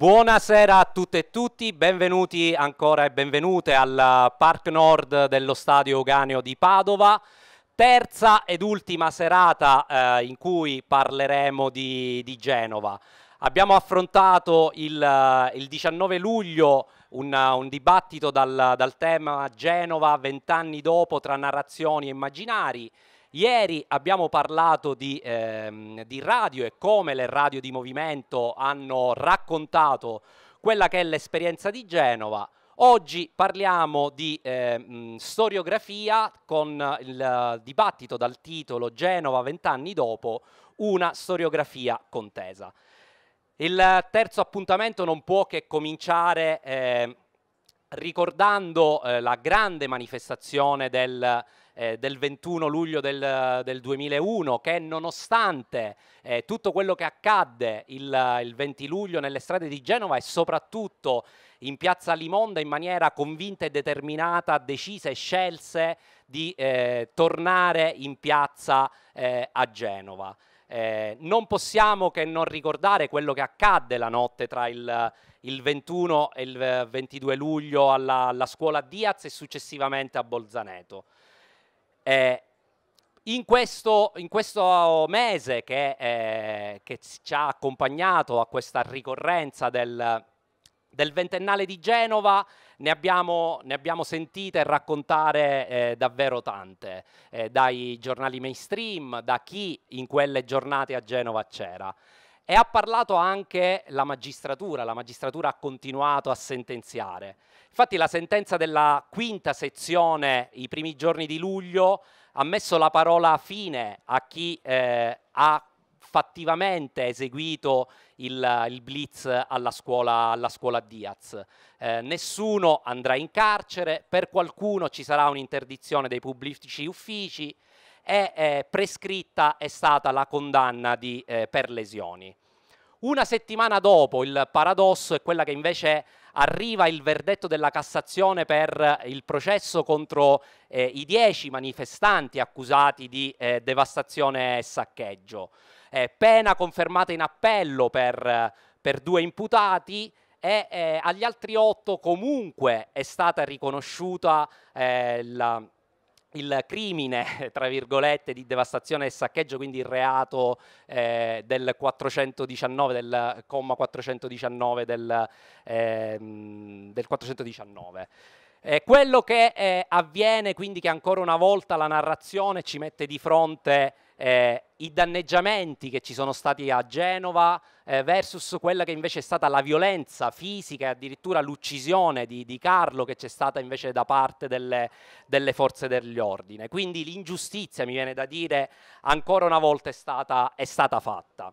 Buonasera a tutte e tutti, benvenuti ancora e benvenute al Park Nord dello Stadio Uganeo di Padova. Terza ed ultima serata eh, in cui parleremo di, di Genova. Abbiamo affrontato il, eh, il 19 luglio un, un dibattito dal, dal tema Genova vent'anni dopo tra narrazioni e immaginari. Ieri abbiamo parlato di, ehm, di radio e come le radio di movimento hanno raccontato quella che è l'esperienza di Genova. Oggi parliamo di eh, storiografia con il dibattito dal titolo Genova vent'anni dopo, una storiografia contesa. Il terzo appuntamento non può che cominciare eh, ricordando eh, la grande manifestazione del eh, del 21 luglio del, del 2001 che nonostante eh, tutto quello che accadde il, il 20 luglio nelle strade di Genova e soprattutto in piazza Limonda in maniera convinta e determinata decise e scelse di eh, tornare in piazza eh, a Genova. Eh, non possiamo che non ricordare quello che accadde la notte tra il, il 21 e il 22 luglio alla, alla scuola Diaz e successivamente a Bolzaneto. Eh, in, questo, in questo, mese che, eh, che, ci ha accompagnato a questa ricorrenza del, del ventennale di Genova ne abbiamo, ne abbiamo sentite raccontare eh, davvero tante, eh, dai giornali mainstream, da chi in quelle giornate a Genova c'era. E ha parlato anche la magistratura, la magistratura ha continuato a sentenziare. Infatti la sentenza della quinta sezione, i primi giorni di luglio, ha messo la parola fine a chi eh, ha fattivamente eseguito il, il blitz alla scuola, alla scuola Diaz. Eh, nessuno andrà in carcere, per qualcuno ci sarà un'interdizione dei pubblici uffici e eh, prescritta è stata la condanna di, eh, per lesioni. Una settimana dopo il paradosso è quella che invece arriva il verdetto della Cassazione per eh, il processo contro eh, i dieci manifestanti accusati di eh, devastazione e saccheggio. Eh, pena confermata in appello per, per due imputati e eh, agli altri otto comunque è stata riconosciuta eh, la il crimine, tra virgolette, di devastazione e saccheggio, quindi il reato eh, del 419, del comma 419 del, eh, del 419. Eh, quello che eh, avviene, quindi che ancora una volta la narrazione ci mette di fronte eh, i danneggiamenti che ci sono stati a Genova eh, versus quella che invece è stata la violenza fisica e addirittura l'uccisione di, di, Carlo che c'è stata invece da parte delle, delle forze dell'ordine. Quindi l'ingiustizia, mi viene da dire, ancora una volta è stata, è stata fatta.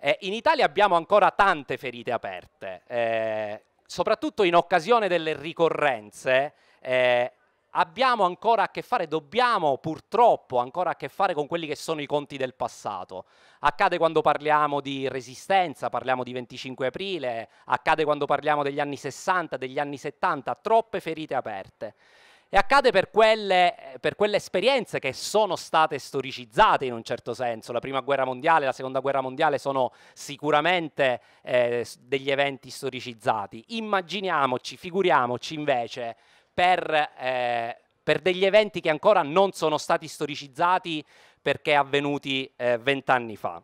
Eh, in Italia abbiamo ancora tante ferite aperte, eh, soprattutto in occasione delle ricorrenze eh, abbiamo ancora a che fare, dobbiamo purtroppo ancora a che fare con quelli che sono i conti del passato. Accade quando parliamo di resistenza, parliamo di 25 aprile, accade quando parliamo degli anni 60, degli anni 70, troppe ferite aperte. E accade per quelle, per quelle, esperienze che sono state storicizzate in un certo senso. La prima guerra mondiale e la seconda guerra mondiale sono sicuramente eh, degli eventi storicizzati. Immaginiamoci, figuriamoci invece per, eh, per degli eventi che ancora non sono stati storicizzati perché avvenuti eh, vent'anni eh, fa.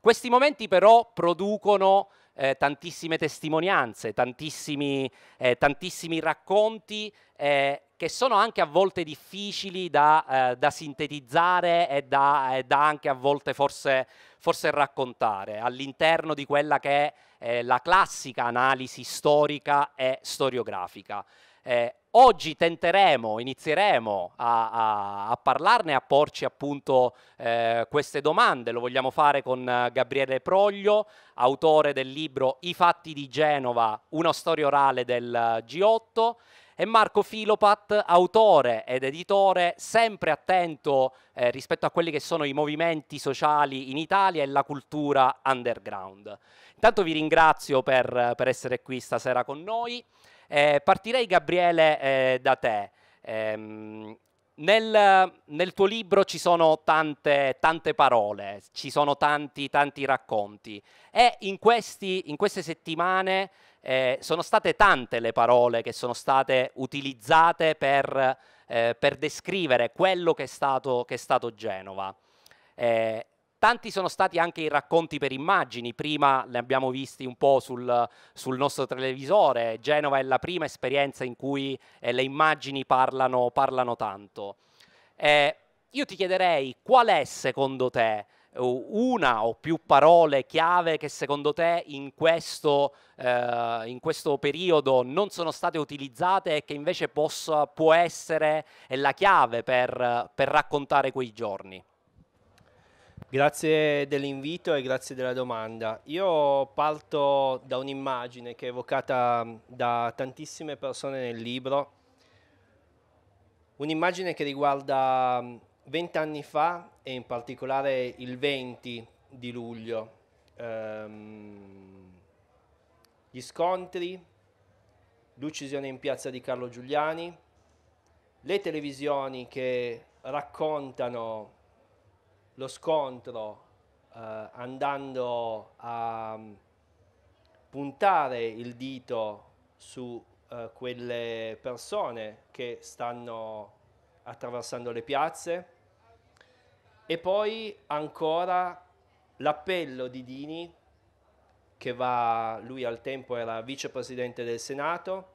Questi momenti però producono eh, tantissime testimonianze, tantissimi, eh, tantissimi racconti eh, che sono anche a volte difficili da, eh, da sintetizzare e da, da, anche a volte forse, forse raccontare all'interno di quella che è eh, la classica analisi storica e storiografica. Eh, oggi tenteremo, inizieremo a, a, a, parlarne, a porci appunto eh, queste domande. Lo vogliamo fare con eh, Gabriele Proglio, autore del libro I fatti di Genova, una storia orale del eh, G8 e Marco Filopat, autore ed editore, sempre attento eh, rispetto a quelli che sono i movimenti sociali in Italia e la cultura underground. Intanto vi ringrazio per, per essere qui stasera con noi. Eh, partirei Gabriele eh, da te. Ehm, nel, nel, tuo libro ci sono tante, tante parole, ci sono tanti, tanti racconti e in, questi, in queste settimane eh, sono state tante le parole che sono state utilizzate per, eh, per descrivere quello che è stato, che è stato Genova. Eh, Tanti sono stati anche i racconti per immagini, prima ne abbiamo visti un po' sul, sul nostro televisore, Genova è la prima esperienza in cui eh, le immagini parlano, parlano tanto. Eh, io ti chiederei qual è secondo te una o più parole chiave che secondo te in questo, eh, in questo periodo non sono state utilizzate e che invece possa, può essere eh, la chiave per, per raccontare quei giorni? Grazie dell'invito e grazie della domanda. Io parto da un'immagine che è evocata mm, da tantissime persone nel libro, un'immagine che riguarda mm, vent'anni fa e in particolare il 20 di luglio. Ehm, gli scontri, l'uccisione in piazza di Carlo Giuliani, le televisioni che raccontano lo scontro eh, andando a mm, puntare il dito su eh, quelle persone che stanno attraversando le piazze e poi ancora l'appello di Dini che va, lui al tempo era vicepresidente del Senato,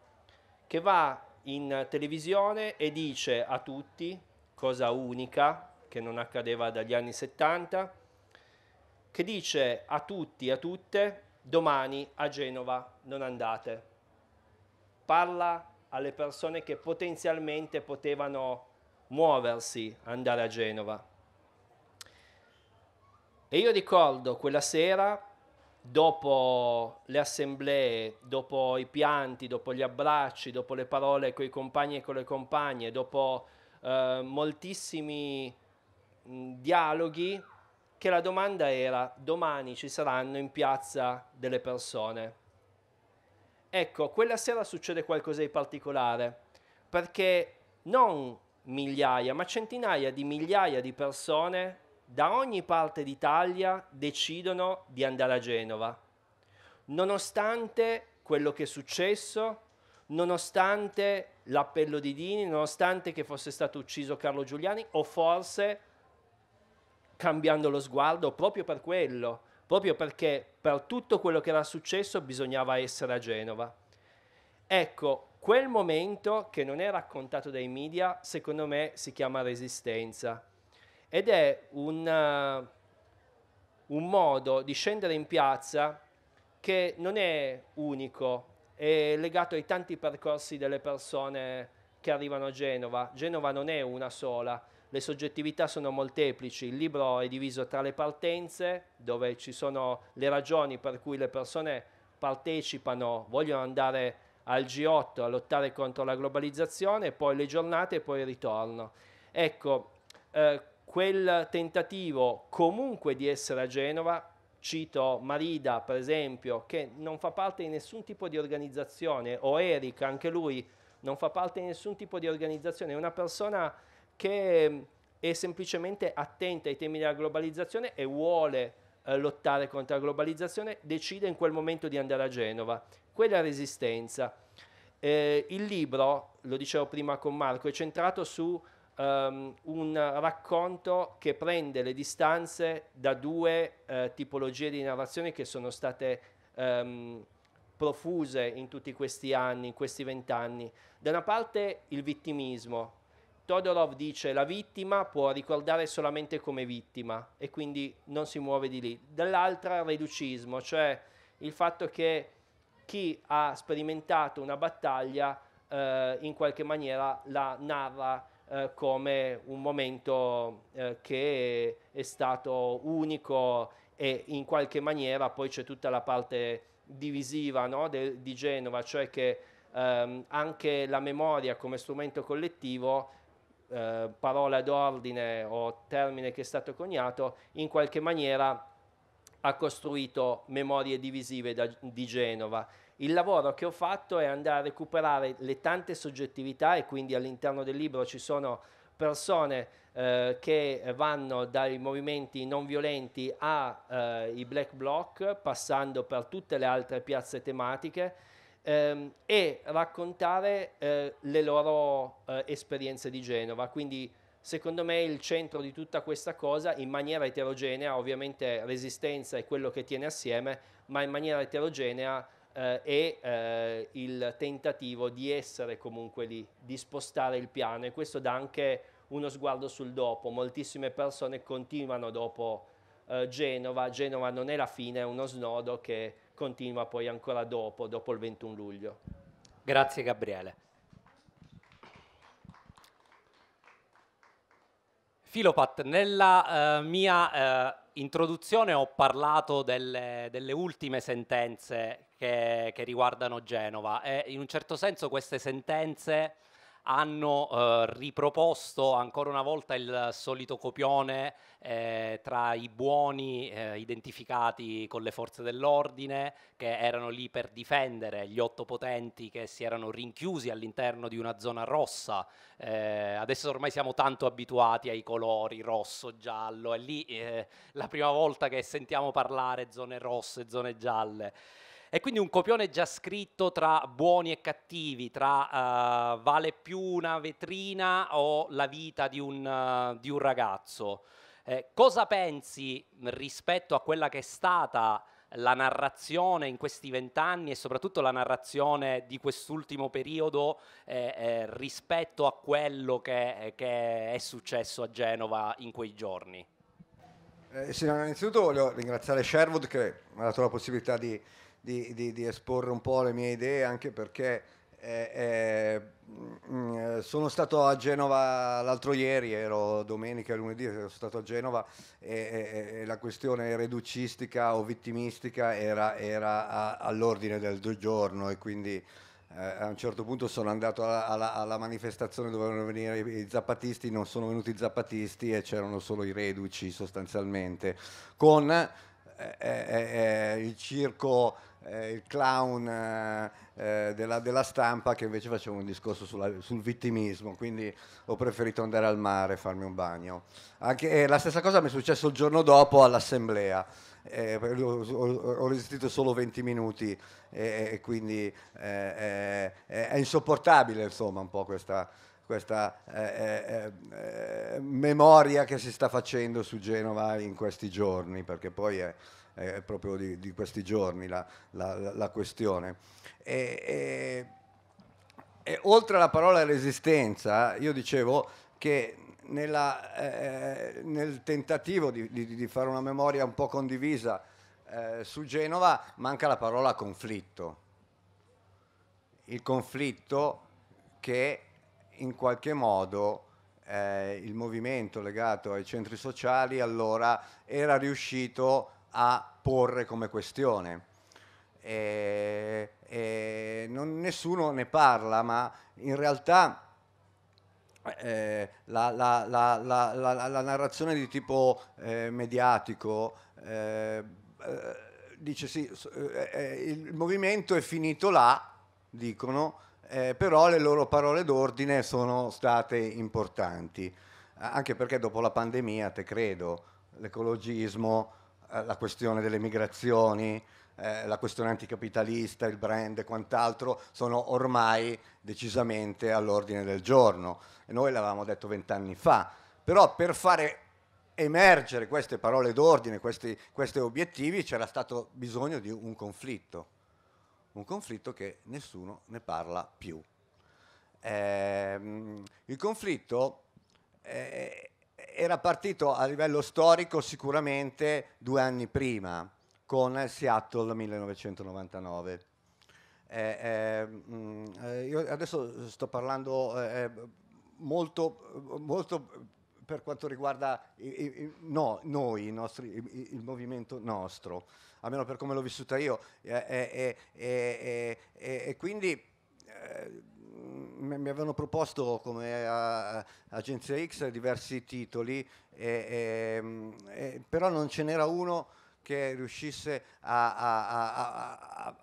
che va in televisione e dice a tutti, cosa unica, che non accadeva dagli anni 70, che dice a tutti e a tutte, domani a Genova non andate. Parla alle persone che potenzialmente potevano muoversi, andare a Genova. E io ricordo quella sera, dopo le assemblee, dopo i pianti, dopo gli abbracci, dopo le parole con i compagni e con le compagne, dopo eh, moltissimi dialoghi che la domanda era domani ci saranno in piazza delle persone. Ecco, quella sera succede qualcosa di particolare, perché non migliaia, ma centinaia di migliaia di persone da ogni parte d'Italia decidono di andare a Genova. Nonostante quello che è successo, nonostante l'appello di Dini, nonostante che fosse stato ucciso Carlo Giuliani o forse cambiando lo sguardo proprio per quello, proprio perché per tutto quello che era successo bisognava essere a Genova. Ecco, quel momento che non è raccontato dai media, secondo me si chiama resistenza ed è un, uh, un modo di scendere in piazza che non è unico, è legato ai tanti percorsi delle persone che arrivano a Genova. Genova non è una sola, le soggettività sono molteplici, il libro è diviso tra le partenze, dove ci sono le ragioni per cui le persone partecipano, vogliono andare al G8 a lottare contro la globalizzazione, poi le giornate e poi il ritorno. Ecco, eh, quel tentativo comunque di essere a Genova, cito Marida per esempio, che non fa parte di nessun tipo di organizzazione, o Eric, anche lui, non fa parte di nessun tipo di organizzazione, è una persona che mm, è semplicemente attenta ai temi della globalizzazione e vuole eh, lottare contro la globalizzazione, decide in quel momento di andare a Genova. Quella resistenza. Eh, il libro, lo dicevo prima con Marco, è centrato su um, un racconto che prende le distanze da due eh, tipologie di narrazioni che sono state um, profuse in tutti questi anni, in questi vent'anni. Da una parte il vittimismo, Todorov dice la vittima può ricordare solamente come vittima e quindi non si muove di lì. Dall'altra il reducismo, cioè il fatto che chi ha sperimentato una battaglia eh, in qualche maniera la narra eh, come un momento eh, che è stato unico e in qualche maniera poi c'è tutta la parte divisiva no, de- di Genova, cioè che ehm, anche la memoria come strumento collettivo eh, parola d'ordine o termine che è stato coniato, in qualche maniera ha costruito memorie divisive da, di Genova. Il lavoro che ho fatto è andare a recuperare le tante soggettività e quindi all'interno del libro ci sono persone eh, che vanno dai movimenti non violenti ai eh, black bloc, passando per tutte le altre piazze tematiche ehm, e raccontare eh, le loro eh, esperienze di Genova. Quindi secondo me il centro di tutta questa cosa in maniera eterogenea, ovviamente resistenza è quello che tiene assieme, ma in maniera eterogenea eh, è eh, il tentativo di essere comunque lì, di spostare il piano e questo dà anche uno sguardo sul dopo. Moltissime persone continuano dopo eh, Genova, Genova non è la fine, è uno snodo che continua poi ancora dopo, dopo il 21 luglio. Grazie Gabriele. Filopat, nella eh, mia eh, introduzione ho parlato delle, delle ultime sentenze che, che, riguardano Genova e in un certo senso queste sentenze hanno eh, riproposto ancora una volta il solito copione eh, tra i buoni eh, identificati con le forze dell'ordine che erano lì per difendere gli otto potenti che si erano rinchiusi all'interno di una zona rossa. Eh, adesso ormai siamo tanto abituati ai colori rosso, giallo, è lì eh, la prima volta che sentiamo parlare zone rosse, zone gialle. È quindi un copione già scritto tra buoni e cattivi, tra uh, vale più una vetrina o la vita di un, uh, di un ragazzo. Eh, cosa pensi rispetto a quella che è stata la narrazione in questi vent'anni e soprattutto la narrazione di quest'ultimo periodo eh, eh, rispetto a quello che, eh, che, è successo a Genova in quei giorni? Eh, sì, innanzitutto voglio ringraziare Sherwood che mi ha dato la possibilità di di, di, di esporre un po' le mie idee, anche perché eh, eh, mm, eh sono stato a Genova l'altro ieri, ero domenica e lunedì, sono stato a Genova e, e, e, la questione reducistica o vittimistica era, era a, all'ordine del giorno e quindi eh, a un certo punto sono andato alla, alla, alla manifestazione, dovevano venire i, i zappatisti, non sono venuti i zappatisti e c'erano solo i reduci sostanzialmente, con eh, eh, il circo eh, il clown eh, eh, della, della, stampa che invece faceva un discorso sulla, sul vittimismo, quindi ho preferito andare al mare e farmi un bagno. Anche, eh, la stessa cosa mi è successa il giorno dopo all'assemblea. Eh, ho, resistito solo 20 minuti e, e quindi eh, eh, è insopportabile insomma un po' questa, questa eh, memoria che si sta facendo su Genova in questi giorni perché poi è, eh, proprio di, di, questi giorni la, la, la questione. E, e, e, oltre alla parola resistenza, io dicevo che nella, eh, nel tentativo di, di, di, fare una memoria un po' condivisa eh, su Genova manca la parola conflitto. Il conflitto che in qualche modo eh, il movimento legato ai centri sociali allora era riuscito a a porre come questione. E, e non, nessuno ne parla, ma in realtà eh, la, la, la, la, narrazione di tipo eh, mediatico eh, eh dice sì, eh, eh, il movimento è finito là, dicono, però le loro parole d'ordine sono state importanti, anche perché dopo la pandemia, te credo, l'ecologismo eh, la questione delle migrazioni, eh, la questione anticapitalista, il brand e quant'altro sono ormai decisamente all'ordine del giorno. E noi l'avevamo detto vent'anni fa. Però per fare emergere queste parole d'ordine, questi, questi obiettivi, c'era stato bisogno di un conflitto. Un conflitto che nessuno ne parla più. Eh, il conflitto... Eh, era partito a livello storico sicuramente due anni prima con Seattle 1999. Eh, eh, mm, eh, io adesso sto parlando eh, eh, molto, molto, per quanto riguarda i, i, no, noi, nostri, i, il movimento nostro, almeno per come l'ho vissuta io. Eh, e quindi mi avevano proposto come a, agenzia X diversi titoli, e, e, e, però non ce n'era uno che riuscisse a,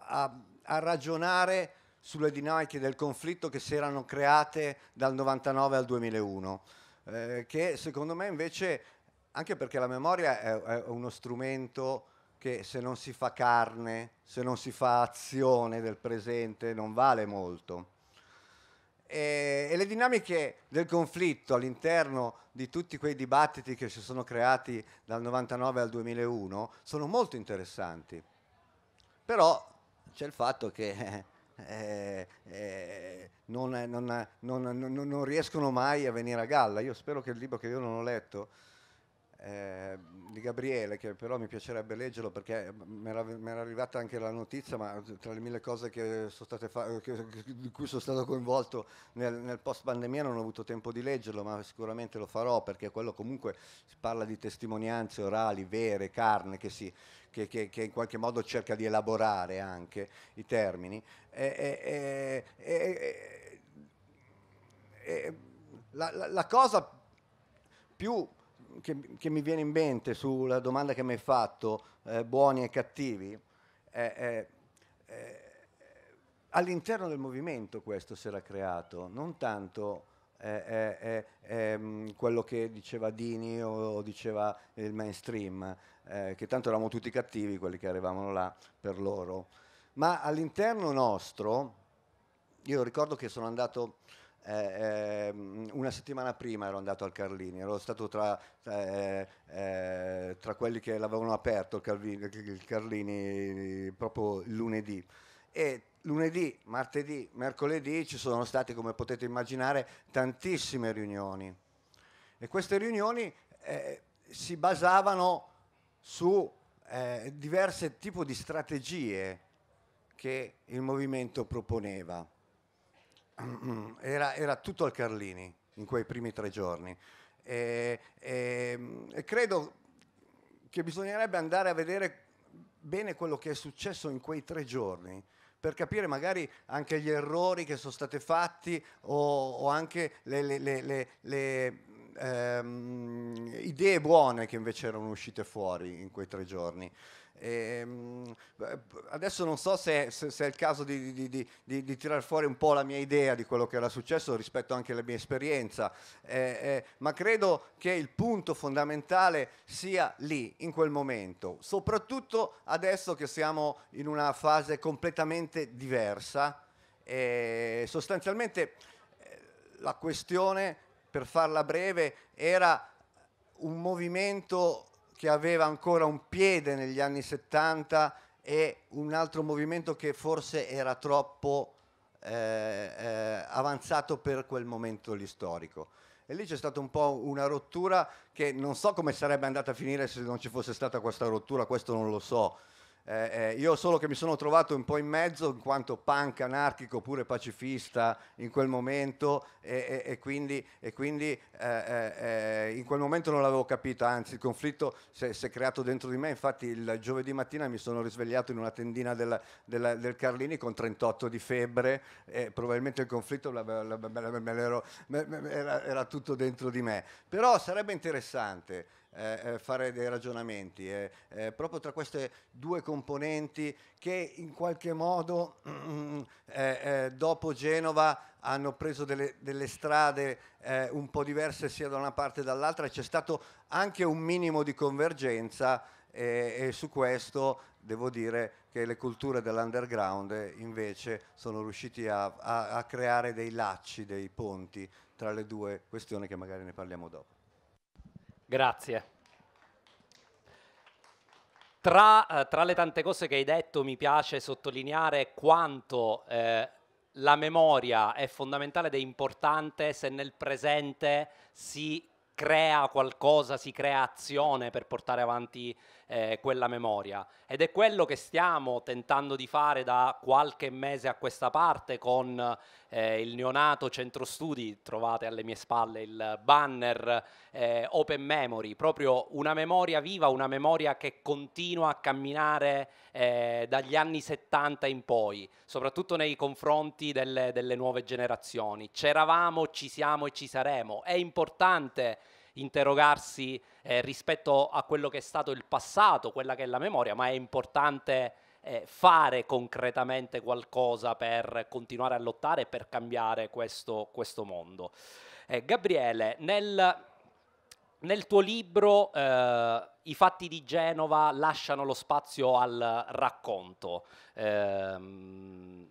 a, a ragionare sulle dinamiche del conflitto che si erano create dal 99 al 2001, eh, che secondo me invece, anche perché la memoria è, è, uno strumento che se non si fa carne, se non si fa azione del presente, non vale molto e, le dinamiche del conflitto all'interno di tutti quei dibattiti che si sono creati dal 99 al 2001 sono molto interessanti. Però c'è il fatto che eh, eh, eh non, non, non, non riescono mai a venire a galla. Io spero che il libro che io non ho letto eh, di Gabriele, che però mi piacerebbe leggerlo perché mi era arrivata anche la notizia, ma tra le mille cose che sono fa- che, di cui sono stato coinvolto nel, nel post pandemia non ho avuto tempo di leggerlo, ma sicuramente lo farò perché quello comunque si parla di testimonianze orali, vere, carne, che si, che, che, che, in qualche modo cerca di elaborare anche i termini. E, e, e, la, la, la, cosa più che, che, mi viene in mente sulla domanda che mi hai fatto, eh, buoni e cattivi, è, all'interno del movimento questo si era creato, non tanto mm, quello che diceva Dini o, diceva il mainstream, eh, che tanto eravamo tutti cattivi quelli che arrivavano là per loro, ma all'interno nostro, io ricordo che sono andato eh, ehm, una settimana prima ero andato al Carlini, ero stato tra, eh, eh, tra quelli che l'avevano aperto il Carlini, il Carlini proprio lunedì. E lunedì, martedì, mercoledì ci sono state, come potete immaginare, tantissime riunioni. E queste riunioni eh, si basavano su eh, diversi tipi di strategie che il movimento proponeva era, era tutto al Carlini in quei primi tre giorni. E, e, e, credo che bisognerebbe andare a vedere bene quello che è successo in quei tre giorni per capire magari anche gli errori che sono stati fatti o, o anche le, le, le, le ehm, idee buone che invece erano uscite fuori in quei tre giorni. Ehm, adesso non so se, se, se è il caso di, di, di, di, tirar fuori un po' la mia idea di quello che era successo rispetto anche alla mia esperienza, eh, eh, ma credo che il punto fondamentale sia lì, in quel momento, soprattutto adesso che siamo in una fase completamente diversa. Eh, sostanzialmente la questione, per farla breve, era un movimento che aveva ancora un piede negli anni 70 e un altro movimento che forse era troppo eh, eh, avanzato per quel momento lì storico. E lì c'è stata un po' una rottura che non so come sarebbe andata a finire se non ci fosse stata questa rottura, questo non lo so eh, eh, io solo che mi sono trovato un po' in mezzo in quanto punk anarchico pure pacifista in quel momento e, e, e quindi, e quindi eh, eh, eh, in quel momento non l'avevo capito, anzi il conflitto si è, si è, creato dentro di me, infatti il giovedì mattina mi sono risvegliato in una tendina della, della, del Carlini con 38 di febbre e probabilmente il conflitto era tutto dentro di me, però sarebbe interessante eh, eh, fare dei ragionamenti eh. eh, proprio tra queste due componenti che in qualche modo eh, dopo Genova hanno preso delle, delle strade un po' diverse sia da una parte che dall'altra e c'è stato anche un minimo di convergenza e, su questo devo dire che le culture dell'underground invece sono riusciti a, a, a creare dei lacci, dei ponti tra le due questioni che magari ne parliamo dopo. Grazie. Tra, eh, tra, le tante cose che hai detto mi piace sottolineare quanto eh, la memoria è fondamentale ed è importante se nel presente si crea qualcosa, si crea azione per portare avanti eh, quella memoria. Ed è quello che stiamo tentando di fare da qualche mese a questa parte con eh, il neonato centro studi, trovate alle mie spalle il banner eh, Open Memory, proprio una memoria viva, una memoria che continua a camminare eh, dagli anni 70 in poi, soprattutto nei confronti delle, delle nuove generazioni. C'eravamo, ci siamo e ci saremo. È importante interrogarsi eh, rispetto a quello che è stato il passato, quella che è la memoria, ma è importante eh, fare concretamente qualcosa per continuare a lottare e per cambiare questo, questo mondo. Eh, Gabriele, nel, nel, tuo libro eh, i fatti di Genova lasciano lo spazio al racconto. Ehm,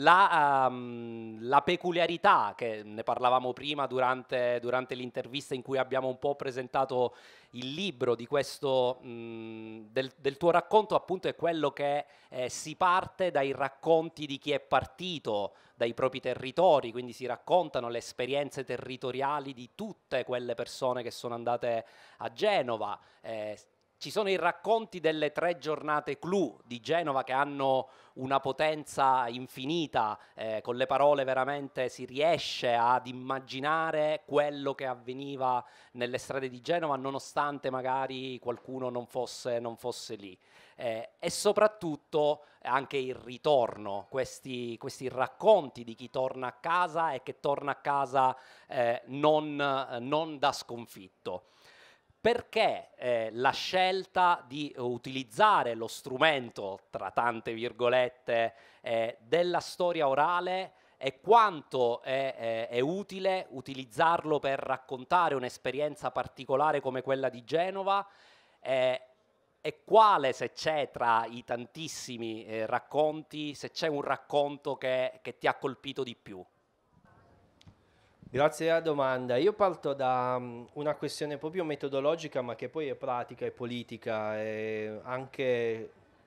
la, um, la, peculiarità, che ne parlavamo prima durante, durante, l'intervista in cui abbiamo un po' presentato il libro questo, mh, mm, del, del, tuo racconto, appunto è quello che eh, si parte dai racconti di chi è partito dai propri territori, quindi si raccontano le esperienze territoriali di tutte quelle persone che sono andate a Genova. Eh, ci sono i racconti delle tre giornate clou di Genova che hanno una potenza infinita, eh, con le parole veramente si riesce ad immaginare quello che avveniva nelle strade di Genova nonostante magari qualcuno non fosse, non fosse lì. Eh, e soprattutto anche il ritorno, questi, questi, racconti di chi torna a casa e che torna a casa eh, non, non da sconfitto perché eh, la scelta di utilizzare lo strumento, tra tante virgolette, eh, della storia orale e quanto è, è, eh, è, utile utilizzarlo per raccontare un'esperienza particolare come quella di Genova eh, e quale, se c'è tra i tantissimi eh, racconti, se c'è un racconto che, che ti ha colpito di più. Grazie alla domanda. Io parto da mm, una questione proprio metodologica, ma che poi è pratica, è politica e anche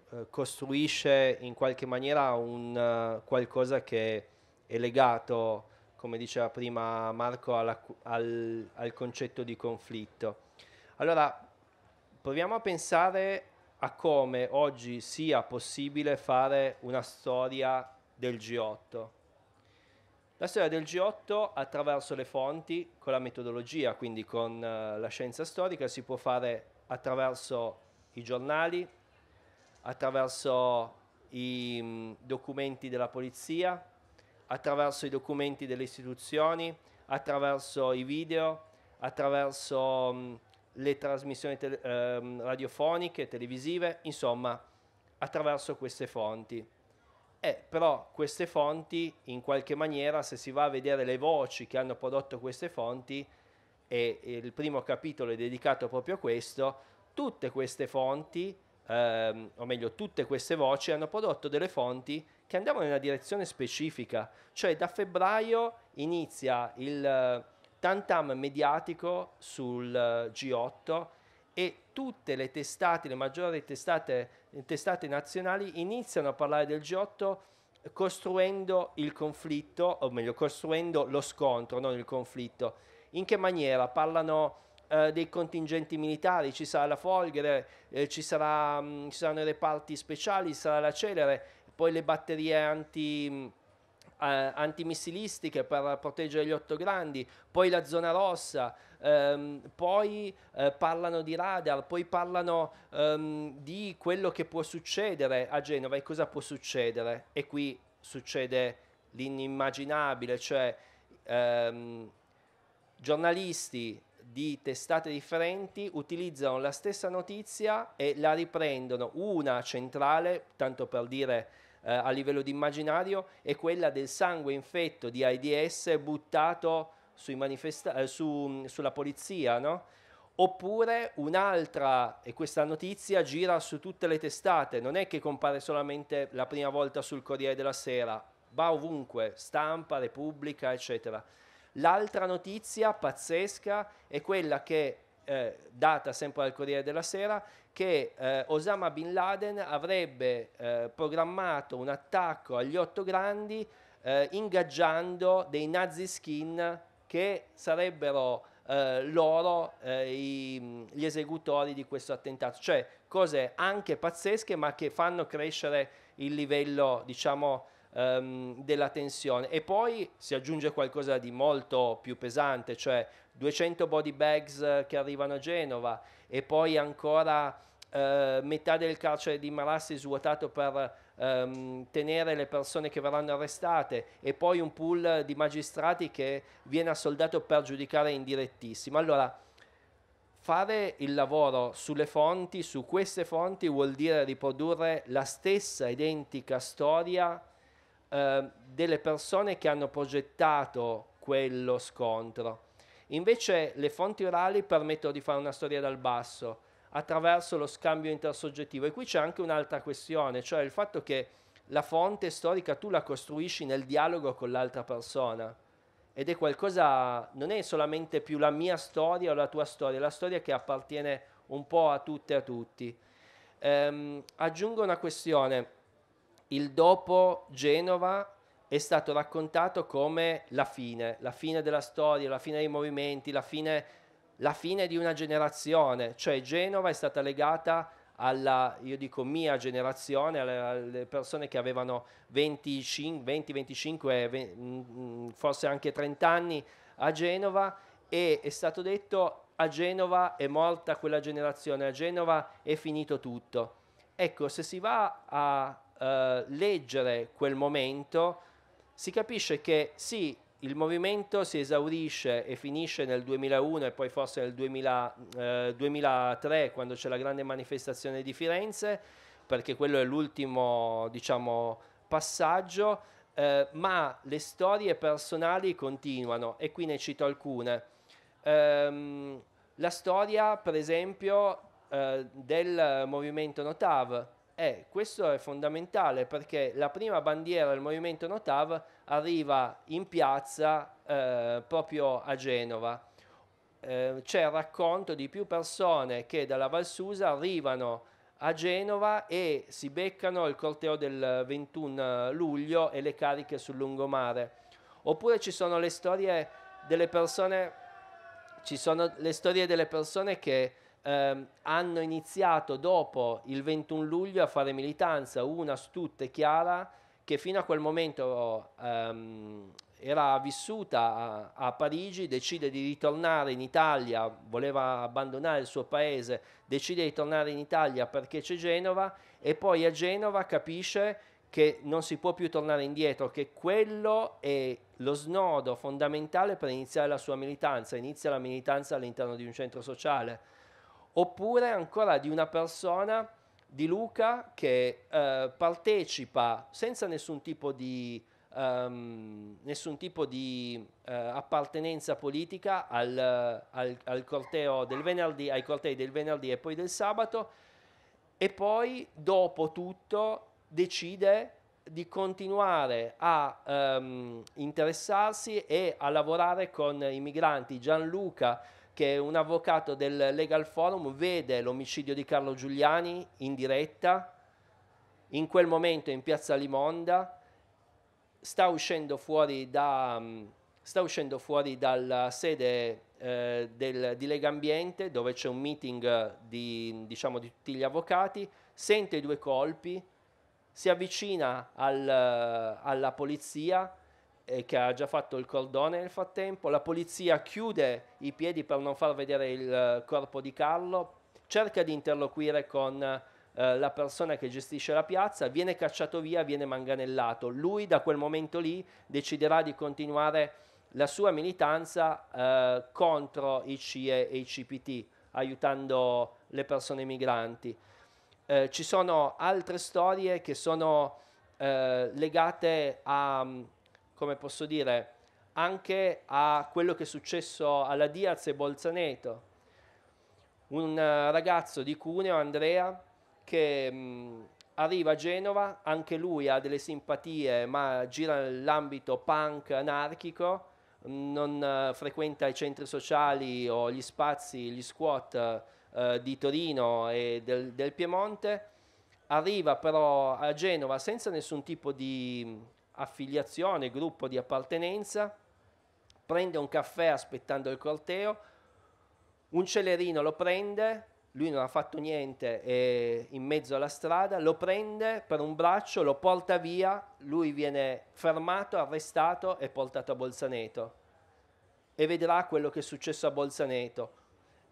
eh, costruisce in qualche maniera un eh, qualcosa che è legato, come diceva prima Marco, alla, al, al concetto di conflitto. Allora, proviamo a pensare a come oggi sia possibile fare una storia del G8 la storia del G8 attraverso le fonti, con la metodologia, quindi con eh, la scienza storica, si può fare attraverso i giornali, attraverso i mm, documenti della polizia, attraverso i documenti delle istituzioni, attraverso i video, attraverso mh, mm, le trasmissioni te- ehm, radiofoniche, televisive, insomma, attraverso queste fonti. Eh, però queste fonti, in qualche maniera, se si va a vedere le voci che hanno prodotto queste fonti, e il primo capitolo è dedicato proprio a questo, tutte queste fonti, ehm, o meglio, tutte queste voci hanno prodotto delle fonti che andavano in una direzione specifica, cioè da febbraio inizia il eh, tantam mediatico sul eh, G8 e tutte le testate, le maggiori testate testate nazionali iniziano a parlare del G8 costruendo il conflitto, o meglio, costruendo lo scontro, non il conflitto. In che maniera? Parlano eh, dei contingenti militari, ci sarà la Folgere, eh, ci, sarà, mh, mm, ci, saranno i reparti speciali, ci sarà la Celere, poi le batterie anti... Mh, mm, eh, antimissilistiche per proteggere gli otto grandi, poi la zona rossa, ehm, poi eh, parlano di radar, poi parlano ehm, di quello che può succedere a Genova e cosa può succedere. E qui succede l'inimmaginabile, cioè ehm, giornalisti di testate differenti utilizzano la stessa notizia e la riprendono una centrale, tanto per dire eh, a livello di immaginario è quella del sangue infetto di AIDS buttato manifesta- eh, su, sulla polizia, no? Oppure un'altra, e questa notizia gira su tutte le testate, non è che compare solamente la prima volta sul Corriere della Sera, va ovunque, stampa, Repubblica, eccetera. L'altra notizia pazzesca è quella che, eh, data sempre dal Corriere della Sera, che eh, Osama Bin Laden avrebbe eh, programmato un attacco agli otto grandi eh, ingaggiando dei nazi skin che sarebbero eh, loro eh, i, gli esecutori di questo attentato, cioè cose anche pazzesche ma che fanno crescere il livello diciamo ehm, della tensione e poi si aggiunge qualcosa di molto più pesante, cioè 200 body bags eh, che arrivano a Genova e poi ancora eh, metà del carcere di Marassi svuotato per ehm, tenere le persone che verranno arrestate e poi un pool di magistrati che viene assoldato per giudicare indirettissimo. Allora, fare il lavoro sulle fonti, su queste fonti, vuol dire riprodurre la stessa identica storia eh, delle persone che hanno progettato quello scontro. Invece le fonti orali permettono di fare una storia dal basso, attraverso lo scambio intersoggettivo. E qui c'è anche un'altra questione, cioè il fatto che la fonte storica tu la costruisci nel dialogo con l'altra persona ed è qualcosa, non è solamente più la mia storia o la tua storia, è la storia che appartiene un po' a tutte e a tutti. Ehm, aggiungo una questione, il dopo Genova è stato raccontato come la fine, la fine della storia, la fine dei movimenti, la fine la fine di una generazione, cioè Genova è stata legata alla, io dico, mia generazione, alle, alle persone che avevano 25, 20, 25, 20, forse anche 30 anni a Genova e è stato detto a Genova è morta quella generazione, a Genova è finito tutto. Ecco, se si va a uh, leggere quel momento, si capisce che sì, il movimento si esaurisce e finisce nel 2001 e poi forse nel 2000, eh, 2003 quando c'è la grande manifestazione di Firenze, perché quello è l'ultimo diciamo, passaggio, eh, ma le storie personali continuano e qui ne cito alcune. Ehm, la storia per esempio eh, del movimento Notav, e eh, questo è fondamentale perché la prima bandiera del movimento Notav arriva in piazza eh, proprio a Genova. Eh, c'è il racconto di più persone che dalla Valsusa arrivano a Genova e si beccano il corteo del 21 luglio e le cariche sul lungomare. Oppure ci sono le storie delle persone, sono le storie delle persone che eh, hanno iniziato dopo il 21 luglio a fare militanza, una stutta e Chiara, che fino a quel momento ehm, era vissuta a, a, Parigi, decide di ritornare in Italia, voleva abbandonare il suo paese, decide di tornare in Italia perché c'è Genova e poi a Genova capisce che non si può più tornare indietro, che quello è lo snodo fondamentale per iniziare la sua militanza, inizia la militanza all'interno di un centro sociale oppure ancora di una persona, di Luca, che eh, partecipa senza nessun tipo di, um, nessun tipo di eh, appartenenza politica al, al, al corteo del venerdì, ai cortei del venerdì e poi del sabato, e poi dopo tutto decide di continuare a um, interessarsi e a lavorare con i migranti. Gianluca che un avvocato del Legal Forum vede l'omicidio di Carlo Giuliani in diretta, in quel momento in piazza Limonda, sta uscendo fuori, da, mm, sta uscendo fuori dalla sede eh, del, di Lega Ambiente, dove c'è un meeting di, diciamo, di tutti gli avvocati, sente i due colpi, si avvicina al, alla polizia, eh, che ha già fatto il cordone nel frattempo, la polizia chiude i piedi per non far vedere il eh, corpo di Carlo, cerca di interloquire con eh, la persona che gestisce la piazza, viene cacciato via, viene manganellato. Lui da quel momento lì deciderà di continuare la sua militanza eh, contro i CIE e i CPT, aiutando le persone migranti. Eh, ci sono altre storie che sono eh, legate a, come posso dire, anche a quello che è successo alla Diaz e Bolzaneto. Un eh, ragazzo di Cuneo, Andrea, che mh, mm, arriva a Genova, anche lui ha delle simpatie, ma gira nell'ambito punk anarchico, non uh, frequenta i centri sociali o gli spazi, gli squat uh, di Torino e del, del Piemonte, arriva però a Genova senza nessun tipo di affiliazione, gruppo di appartenenza, prende un caffè aspettando il corteo, un celerino lo prende, lui non ha fatto niente, è in mezzo alla strada, lo prende per un braccio, lo porta via, lui viene fermato, arrestato e portato a Bolzaneto e vedrà quello che è successo a Bolzaneto.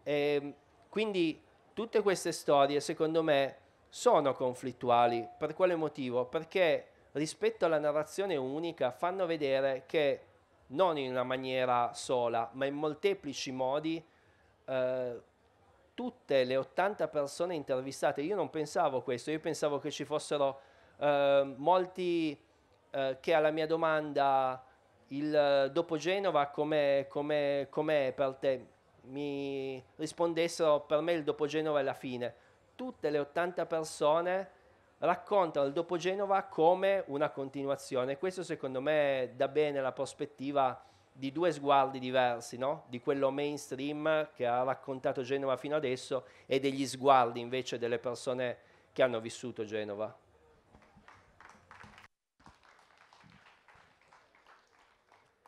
E ehm, quindi tutte queste storie, secondo me, sono conflittuali. Per quale motivo? Perché rispetto alla narrazione unica fanno vedere che non in una maniera sola, ma in molteplici modi, eh, tutte le 80 persone intervistate, io non pensavo questo, io pensavo che ci fossero eh, molti eh, che alla mia domanda il, eh, dopo Genova com'è, com'è, com'è per te, mi rispondessero per me il dopo Genova è la fine. Tutte le 80 persone racconta il dopo Genova come una continuazione. Questo secondo me dà bene la prospettiva di due sguardi diversi, no? di quello mainstream che ha raccontato Genova fino adesso e degli sguardi invece delle persone che hanno vissuto Genova.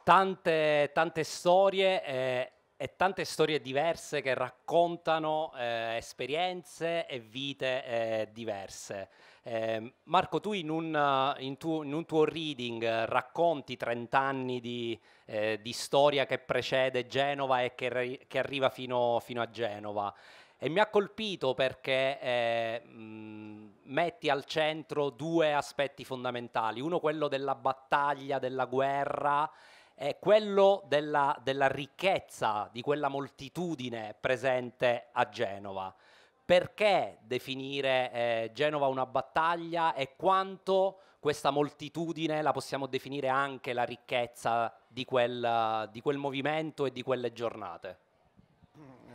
Tante, tante storie eh, e tante storie diverse che raccontano eh, esperienze e vite eh, diverse. Eh, Marco, tu in un, in, tuo, in un, tuo, reading eh, racconti 30 anni di, eh, di storia che precede Genova e che, che arriva fino, fino, a Genova e mi ha colpito perché eh, mh, metti al centro due aspetti fondamentali, uno quello della battaglia, della guerra e quello della, della, ricchezza di quella moltitudine presente a Genova perché definire eh, Genova una battaglia e quanto questa moltitudine la possiamo definire anche la ricchezza di quel, di quel movimento e di quelle giornate?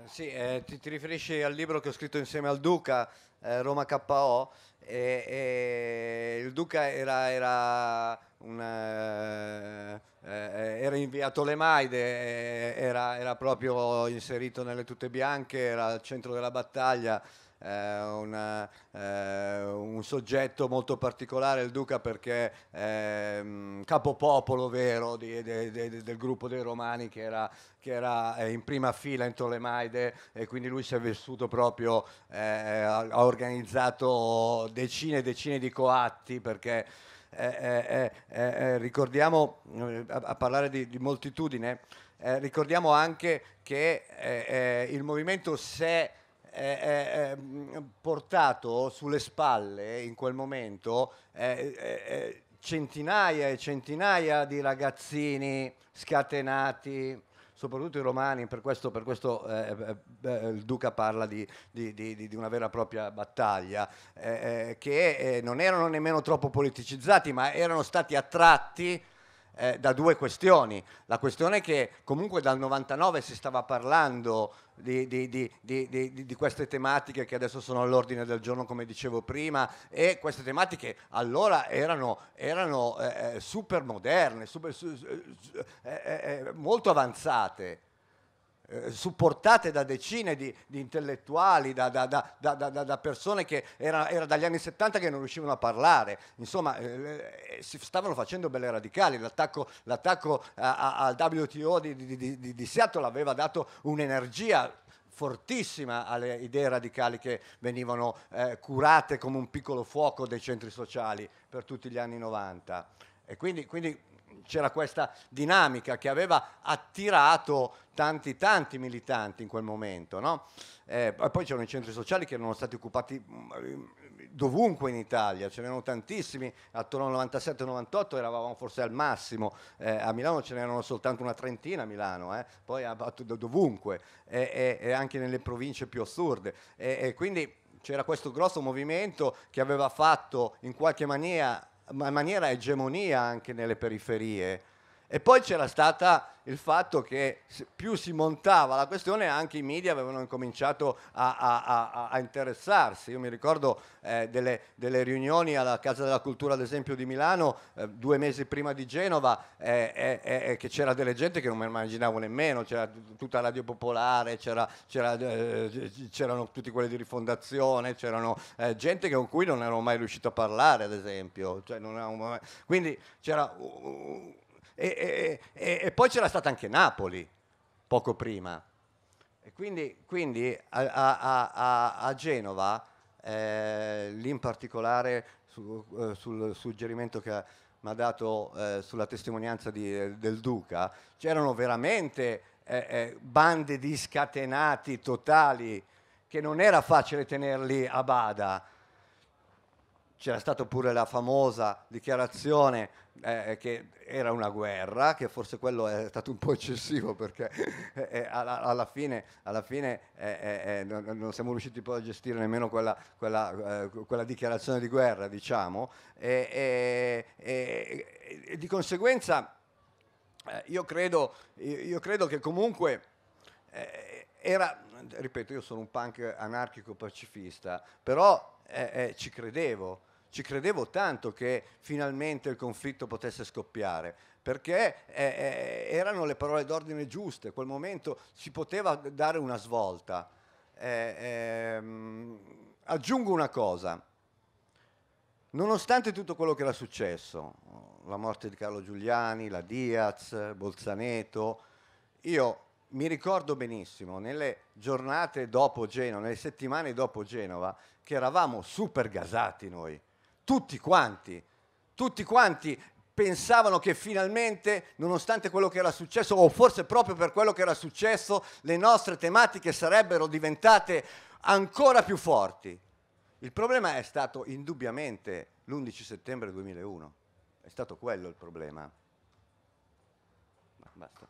Sì, eh, ti, ti, riferisci al libro che ho scritto insieme al Duca, eh, Roma KO. E, e il Duca era, era, una, eh, eh, era in via Tolemaide, eh, era, era proprio inserito nelle tute bianche, era al centro della battaglia. Eh, una, eh, un soggetto molto particolare, il Duca, perché ehm, capopopolo vero di, de, de, del gruppo dei Romani che era, che era eh, in prima fila in Tolemaide e quindi lui si è vissuto proprio, ha organizzato decine e decine di coatti perché... Eh, eh, eh, ricordiamo, a, a, parlare di, di moltitudine, ricordiamo anche che il movimento se eh, portato sulle spalle in quel momento centinaia e centinaia di ragazzini scatenati, soprattutto i romani, per questo, per questo eh, eh, eh il Duca parla di, di, di, di, una vera e propria battaglia, eh, eh che eh, non erano nemmeno troppo politicizzati, ma erano stati attratti eh, da due questioni. La questione è che comunque dal 99 si stava parlando di, di, di, di, queste tematiche che adesso sono all'ordine del giorno, come dicevo prima, e queste tematiche allora erano, erano eh, eh super moderne, super, su, eh, eh, eh, molto avanzate. Eh, supportate da decine di, di intellettuali, da, da, da, da persone che era, era, dagli anni 70 che non riuscivano a parlare, insomma eh, eh, si stavano facendo belle radicali, l'attacco, l'attacco al WTO di, di, di Seattle aveva dato un'energia fortissima alle idee radicali che venivano eh, curate come un piccolo fuoco dei centri sociali per tutti gli anni 90. E quindi, quindi c'era questa dinamica che aveva attirato tanti tanti militanti in quel momento. No? Eh, poi c'erano i centri sociali che erano stati occupati mm, dovunque in Italia, ce n'erano tantissimi, attorno al 97-98 eravamo forse al massimo, eh, a Milano ce n'erano soltanto una trentina a Milano, eh, poi a, dovunque, e, e, anche nelle province più assurde. E, e quindi c'era questo grosso movimento che aveva fatto in qualche maniera in maniera egemonia anche nelle periferie e poi c'era stato il fatto che più si montava la questione, anche i media avevano incominciato a, a, a, a interessarsi. Io mi ricordo eh, delle, delle, riunioni alla Casa della Cultura, ad esempio, di Milano, eh, due mesi prima di Genova, eh, eh, eh, eh che c'era delle gente che non mi immaginavo nemmeno, c'era tutta Radio Popolare, c'era, c'era, c'erano tutti quelli di Rifondazione, c'erano gente con cui non ero mai riuscito a parlare, ad esempio. Cioè, mai... Quindi c'era... Uh, e, e, e poi c'era stata anche Napoli poco prima. E quindi, quindi a, a, a, a, Genova, eh, lì in particolare su, eh, sul suggerimento che mi ha dato eh, sulla testimonianza di, del Duca, c'erano veramente eh, eh, bande di scatenati totali che non era facile tenerli a bada c'era stata pure la famosa dichiarazione eh, eh, che era una guerra, che forse quello è stato un po' eccessivo perché eh, eh, alla, alla, fine, alla fine eh, eh non, non, siamo riusciti poi a gestire nemmeno quella, quella, quella dichiarazione di guerra, diciamo, e, e, e di conseguenza io credo, io, credo, che comunque era, ripeto, io sono un punk anarchico pacifista, però eh, eh, ci credevo ci credevo tanto che finalmente il conflitto potesse scoppiare, perché eh, eh erano le parole d'ordine giuste, quel momento si poteva dare una svolta. Eh, ehm, aggiungo una cosa, nonostante tutto quello che era successo, la morte di Carlo Giuliani, la Diaz, Bolzaneto, io mi ricordo benissimo nelle giornate dopo Genova, nelle settimane dopo Genova, che eravamo super gasati noi tutti quanti, tutti quanti pensavano che finalmente, nonostante quello che era successo, o forse proprio per quello che era successo, le nostre tematiche sarebbero diventate ancora più forti. Il problema è stato indubbiamente l'11 settembre 2001, è stato quello il problema. Basta.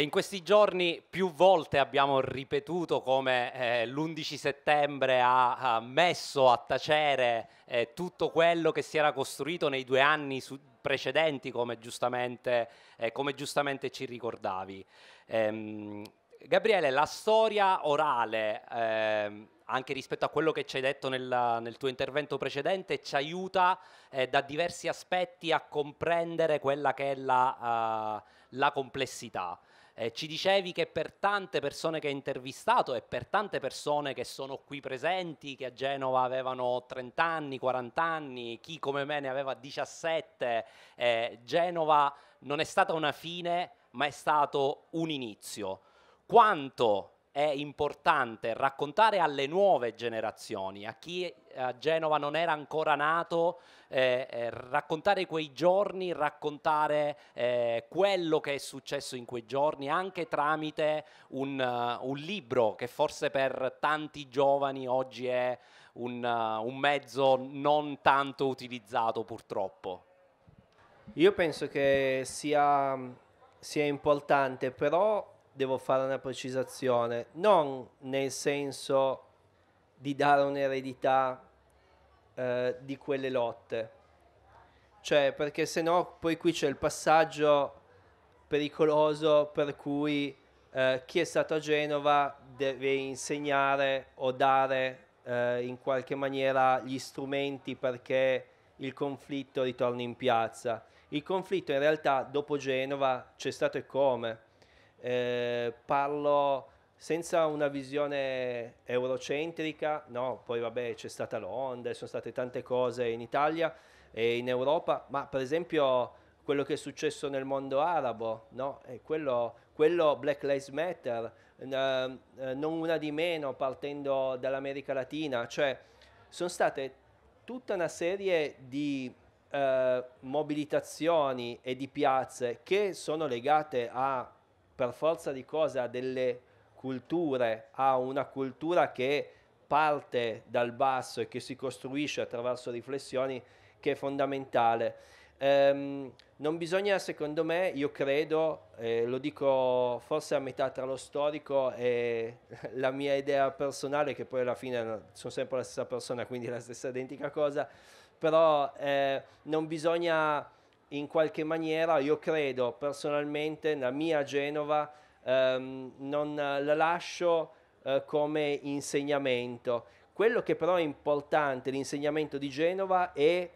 in questi giorni più volte abbiamo ripetuto come eh, l'11 settembre ha, ha, messo a tacere eh, tutto quello che si era costruito nei due anni su, precedenti, come giustamente, eh, come giustamente, ci ricordavi. Ehm, Gabriele, la storia orale, ehm, anche rispetto a quello che ci hai detto nel, nel tuo intervento precedente, ci aiuta eh, da diversi aspetti a comprendere quella che è la, uh, la complessità. Eh, ci dicevi che per tante persone che hai intervistato e per tante persone che sono qui presenti, che a Genova avevano 30 anni, 40 anni, chi come me ne aveva 17, eh, Genova non è stata una fine, ma è stato un inizio. Quanto è importante raccontare alle nuove generazioni, a chi eh, a Genova non era ancora nato, eh, eh, raccontare quei giorni, raccontare eh, quello che è successo in quei giorni, anche tramite un, uh, un libro che forse per tanti giovani oggi è un, uh, un mezzo non tanto utilizzato purtroppo. Io penso che sia, sia importante, però devo fare una precisazione, non nel senso di dare un'eredità eh, di quelle lotte, cioè perché se no poi qui c'è il passaggio pericoloso per cui eh, chi è stato a Genova deve insegnare o dare eh, in qualche maniera gli strumenti perché il conflitto ritorni in piazza. Il conflitto in realtà dopo Genova c'è stato e come eh, parlo senza una visione eurocentrica, no, poi vabbè c'è stata Londra, sono state tante cose in Italia e in Europa, ma per esempio quello che è successo nel mondo arabo, no? quello, quello, Black Lives Matter, eh, eh, non una di meno partendo dall'America Latina, cioè sono state tutta una serie di eh, mobilitazioni e di piazze che sono legate a per forza di cosa ha delle culture, a una cultura che parte dal basso e che si costruisce attraverso riflessioni che è fondamentale. Um, non bisogna, secondo me, io credo, eh, lo dico forse a metà tra lo storico e la mia idea personale, che poi alla fine sono sempre la stessa persona, quindi la stessa identica cosa, però eh, non bisogna in qualche maniera io credo personalmente la mia Genova ehm, non eh, la lascio eh, come insegnamento. Quello che però è importante, l'insegnamento di Genova, è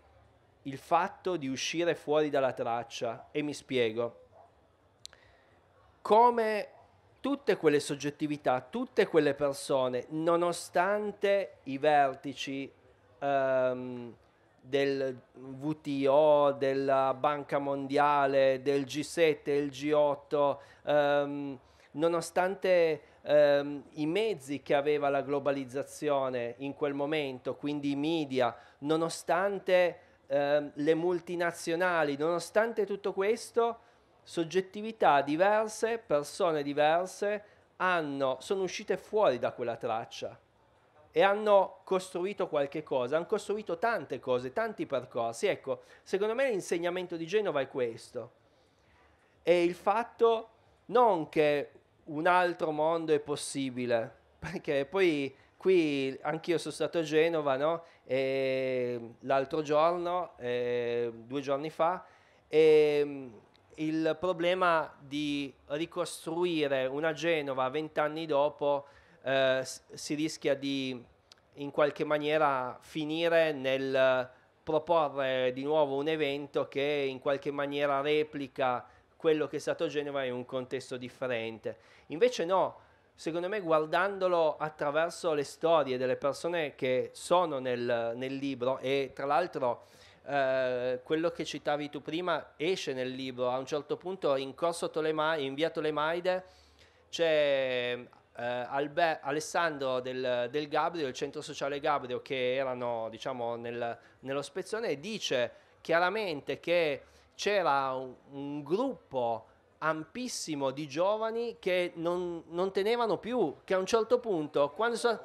il fatto di uscire fuori dalla traccia. E mi spiego. Come tutte quelle soggettività, tutte quelle persone, nonostante i vertici ehm, del WTO, della Banca Mondiale, del G7, il G8, ehm, nonostante ehm, i mezzi che aveva la globalizzazione in quel momento, quindi i media, nonostante ehm, le multinazionali, nonostante tutto questo, soggettività diverse, persone diverse hanno, sono uscite fuori da quella traccia e hanno costruito qualche cosa, hanno costruito tante cose, tanti percorsi. Ecco, secondo me l'insegnamento di Genova è questo. È il fatto non che un altro mondo è possibile, perché poi qui anch'io sono stato a Genova, no? l'altro giorno, eh, due giorni fa, e mm, il problema di ricostruire una Genova vent'anni dopo eh, si rischia di in qualche maniera finire nel eh, proporre di nuovo un evento che in qualche maniera replica quello che è stato Genova in un contesto differente. Invece no, secondo me guardandolo attraverso le storie delle persone che sono nel, nel libro e tra l'altro eh, quello che citavi tu prima esce nel libro, a un certo punto in corso Tolema, in via Tolemaide c'è eh, Albe- Alessandro del, del, Gabrio, del centro sociale Gabrio che erano diciamo, nel, nello spezzone, dice chiaramente che c'era un, un gruppo ampissimo di giovani che non, non, tenevano più, che a un certo punto, quando so,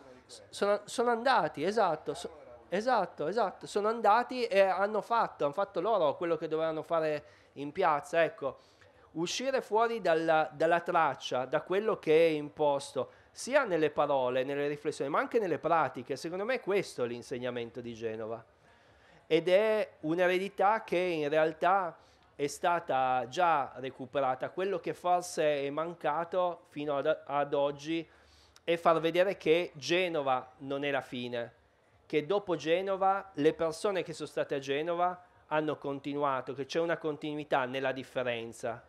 sono, sono, andati, esatto, so, esatto, esatto, sono andati e hanno fatto, hanno fatto loro quello che dovevano fare in piazza, ecco uscire fuori dalla, dalla traccia, da quello che è imposto, sia nelle parole, nelle riflessioni, ma anche nelle pratiche. Secondo me è questo l'insegnamento di Genova. Ed è un'eredità che in realtà è stata già recuperata. Quello che forse è mancato fino ad, ad oggi è far vedere che Genova non è la fine, che dopo Genova le persone che sono state a Genova hanno continuato, che c'è una continuità nella differenza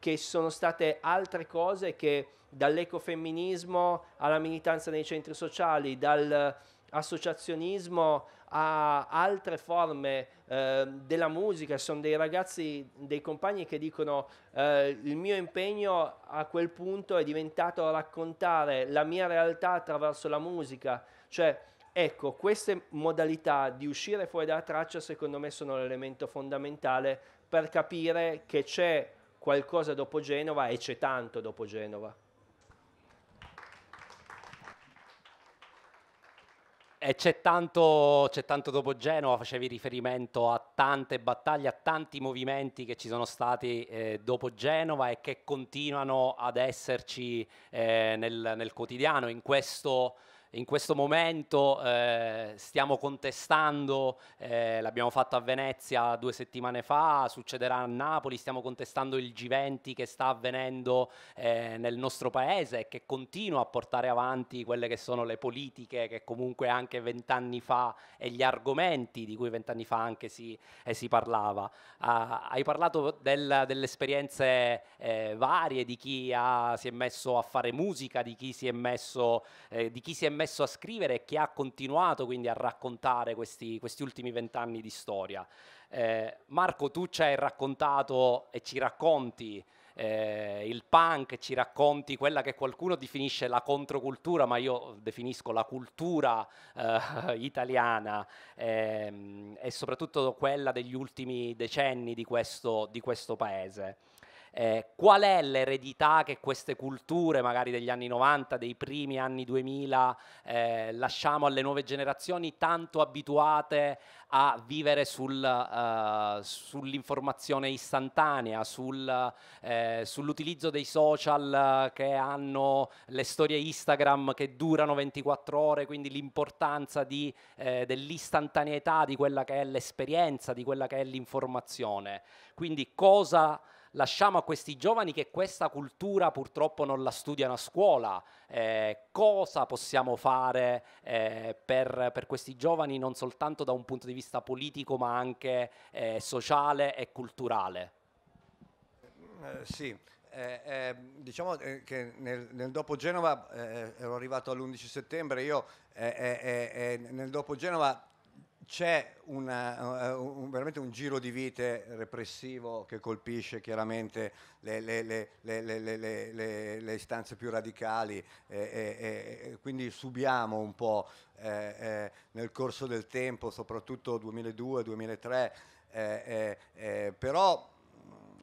che sono state altre cose che dall'ecofemminismo alla militanza nei centri sociali, dall'associazionismo a altre forme eh, della musica, sono dei ragazzi, dei compagni che dicono eh, il mio impegno a quel punto è diventato raccontare la mia realtà attraverso la musica, cioè Ecco, queste modalità di uscire fuori dalla traccia secondo me sono l'elemento fondamentale per capire che c'è qualcosa dopo Genova e c'è tanto dopo Genova. E c'è tanto, c'è tanto dopo Genova, facevi riferimento a tante battaglie, a tanti movimenti che ci sono stati eh, dopo Genova e che continuano ad esserci eh, nel, nel, quotidiano, in questo in questo momento eh, stiamo contestando, eh, l'abbiamo fatto a Venezia due settimane fa, succederà a Napoli, stiamo contestando il G20 che sta avvenendo eh, nel nostro paese e che continua a portare avanti quelle che sono le politiche che comunque anche vent'anni fa e gli argomenti di cui vent'anni fa anche si, eh, si parlava. Uh, hai parlato del, delle esperienze eh, varie di chi ha, si è messo a fare musica, di chi si è messo, eh, di chi si è messo messo a scrivere e che ha continuato quindi a raccontare questi, questi ultimi vent'anni di storia. Eh, Marco, tu ci hai raccontato e ci racconti eh, il punk, ci racconti quella che qualcuno definisce la controcultura, ma io definisco la cultura eh, italiana ehm, e soprattutto quella degli ultimi decenni di questo, di questo paese eh, qual è l'eredità che queste culture, magari degli anni 90, dei primi anni 2000, eh, lasciamo alle nuove generazioni tanto abituate a vivere sul, uh, sull'informazione istantanea, sul, uh, sull'utilizzo dei social eh, che hanno le storie Instagram che durano 24 ore, quindi l'importanza di, dell'istantaneità di quella che è l'esperienza, di quella che è l'informazione. Quindi cosa lasciamo a questi giovani che questa cultura purtroppo non la studiano a scuola. Eh, cosa possiamo fare eh, per, per, questi giovani non soltanto da un punto di vista politico ma anche eh, sociale e culturale? Eh, sì, eh, eh, diciamo eh, che nel, nel, dopo Genova eh, ero arrivato all'11 settembre, io nel dopo Genova c'è una, eh, un, veramente un giro di vite repressivo che colpisce chiaramente le, le, le, le istanze più radicali e, e, e quindi subiamo un po' eh, eh nel corso del tempo, soprattutto 2002-2003, eh, eh, eh, però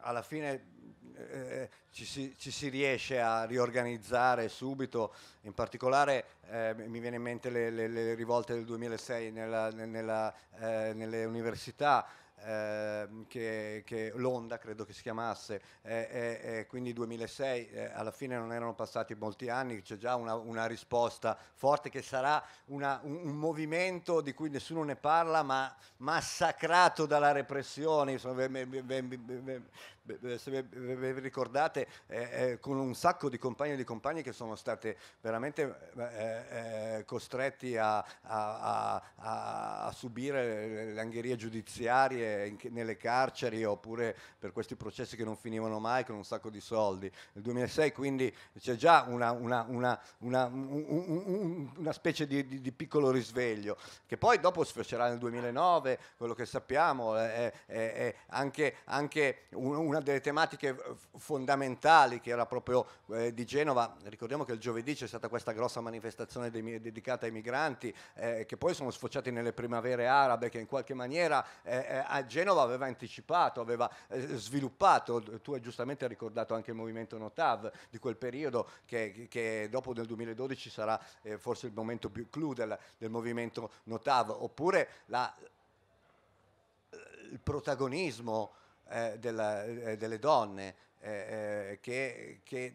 alla fine eh, ci, si, ci, si, riesce a riorganizzare subito, in particolare eh, mi viene in mente le, le, le rivolte del 2006 nella, nella, eh, nelle università. Ehm, che, che, l'onda credo che si chiamasse eh, eh, eh, quindi 2006 alla fine non erano passati molti anni c'è già una, una risposta forte che sarà una, un, un movimento di cui nessuno ne parla ma massacrato dalla repressione insomma, se vi ricordate, eh, eh, con un sacco di compagni e di compagni che sono state veramente eh, eh, eh, costretti a, a, a, a, subire langherie giudiziarie in, nelle carceri oppure per questi processi che non finivano mai con un sacco di soldi. Nel 2006 quindi c'è già una, una, una, una specie di, di, di, piccolo risveglio che poi dopo sfiocerà nel 2009, quello che sappiamo, è, eh, anche, anche una una delle tematiche eh, fondamentali che era proprio eh, di Genova, ricordiamo che il giovedì c'è stata questa grossa manifestazione dei, dedicata ai migranti eh, che poi sono sfociati nelle primavere arabe che in qualche maniera eh, eh a Genova aveva anticipato, aveva eh, sviluppato, tu hai giustamente ricordato anche il movimento Notav di quel periodo che, che dopo nel 2012 sarà forse il momento più clou del, del movimento Notav, oppure la, il protagonismo eh, della, eh, delle donne eh, eh che, che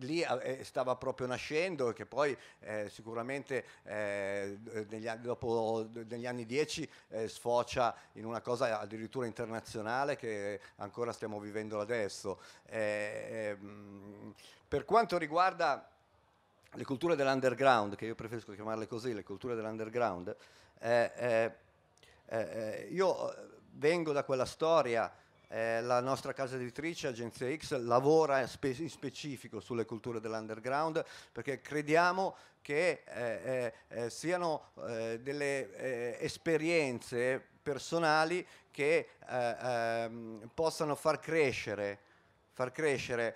lì eh, stava proprio nascendo e che poi eh, sicuramente eh, negli anni, dopo negli anni 10 eh, sfocia in una cosa addirittura internazionale che ancora stiamo vivendo adesso. Eh, ehm, per quanto riguarda le culture dell'underground, che io preferisco chiamarle così, le culture dell'underground, io vengo da quella storia eh, la nostra casa editrice, Agenzia X, lavora spe in specifico sulle culture dell'underground perché crediamo che eh, eh, eh siano eh, delle eh, esperienze personali che ehm, possano far crescere, far crescere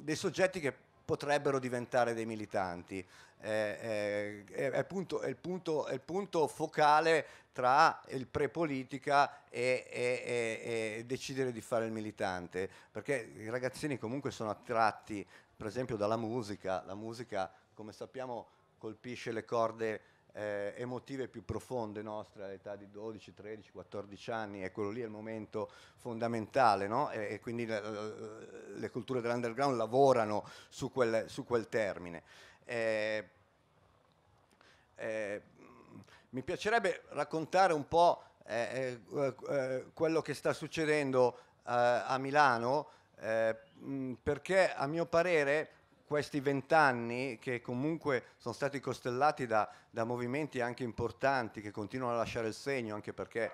dei soggetti che potrebbero diventare dei militanti eh, è, il punto, è, il punto, è, il punto, focale tra il pre-politica e, e, e decidere di fare il militante, perché i ragazzini comunque sono attratti per esempio dalla musica, la musica come sappiamo colpisce le corde eh, emotive più profonde nostre all'età di 12, 13, 14 anni e quello ecco, lì è il momento fondamentale no? e, e, quindi le, le culture dell'underground lavorano su quel, su quel termine. Eh, eh, mi piacerebbe raccontare un po' eh, eh, eh quello che sta succedendo eh, a Milano, eh, mh, perché a mio parere questi vent'anni che comunque sono stati costellati da, da, movimenti anche importanti che continuano a lasciare il segno, anche perché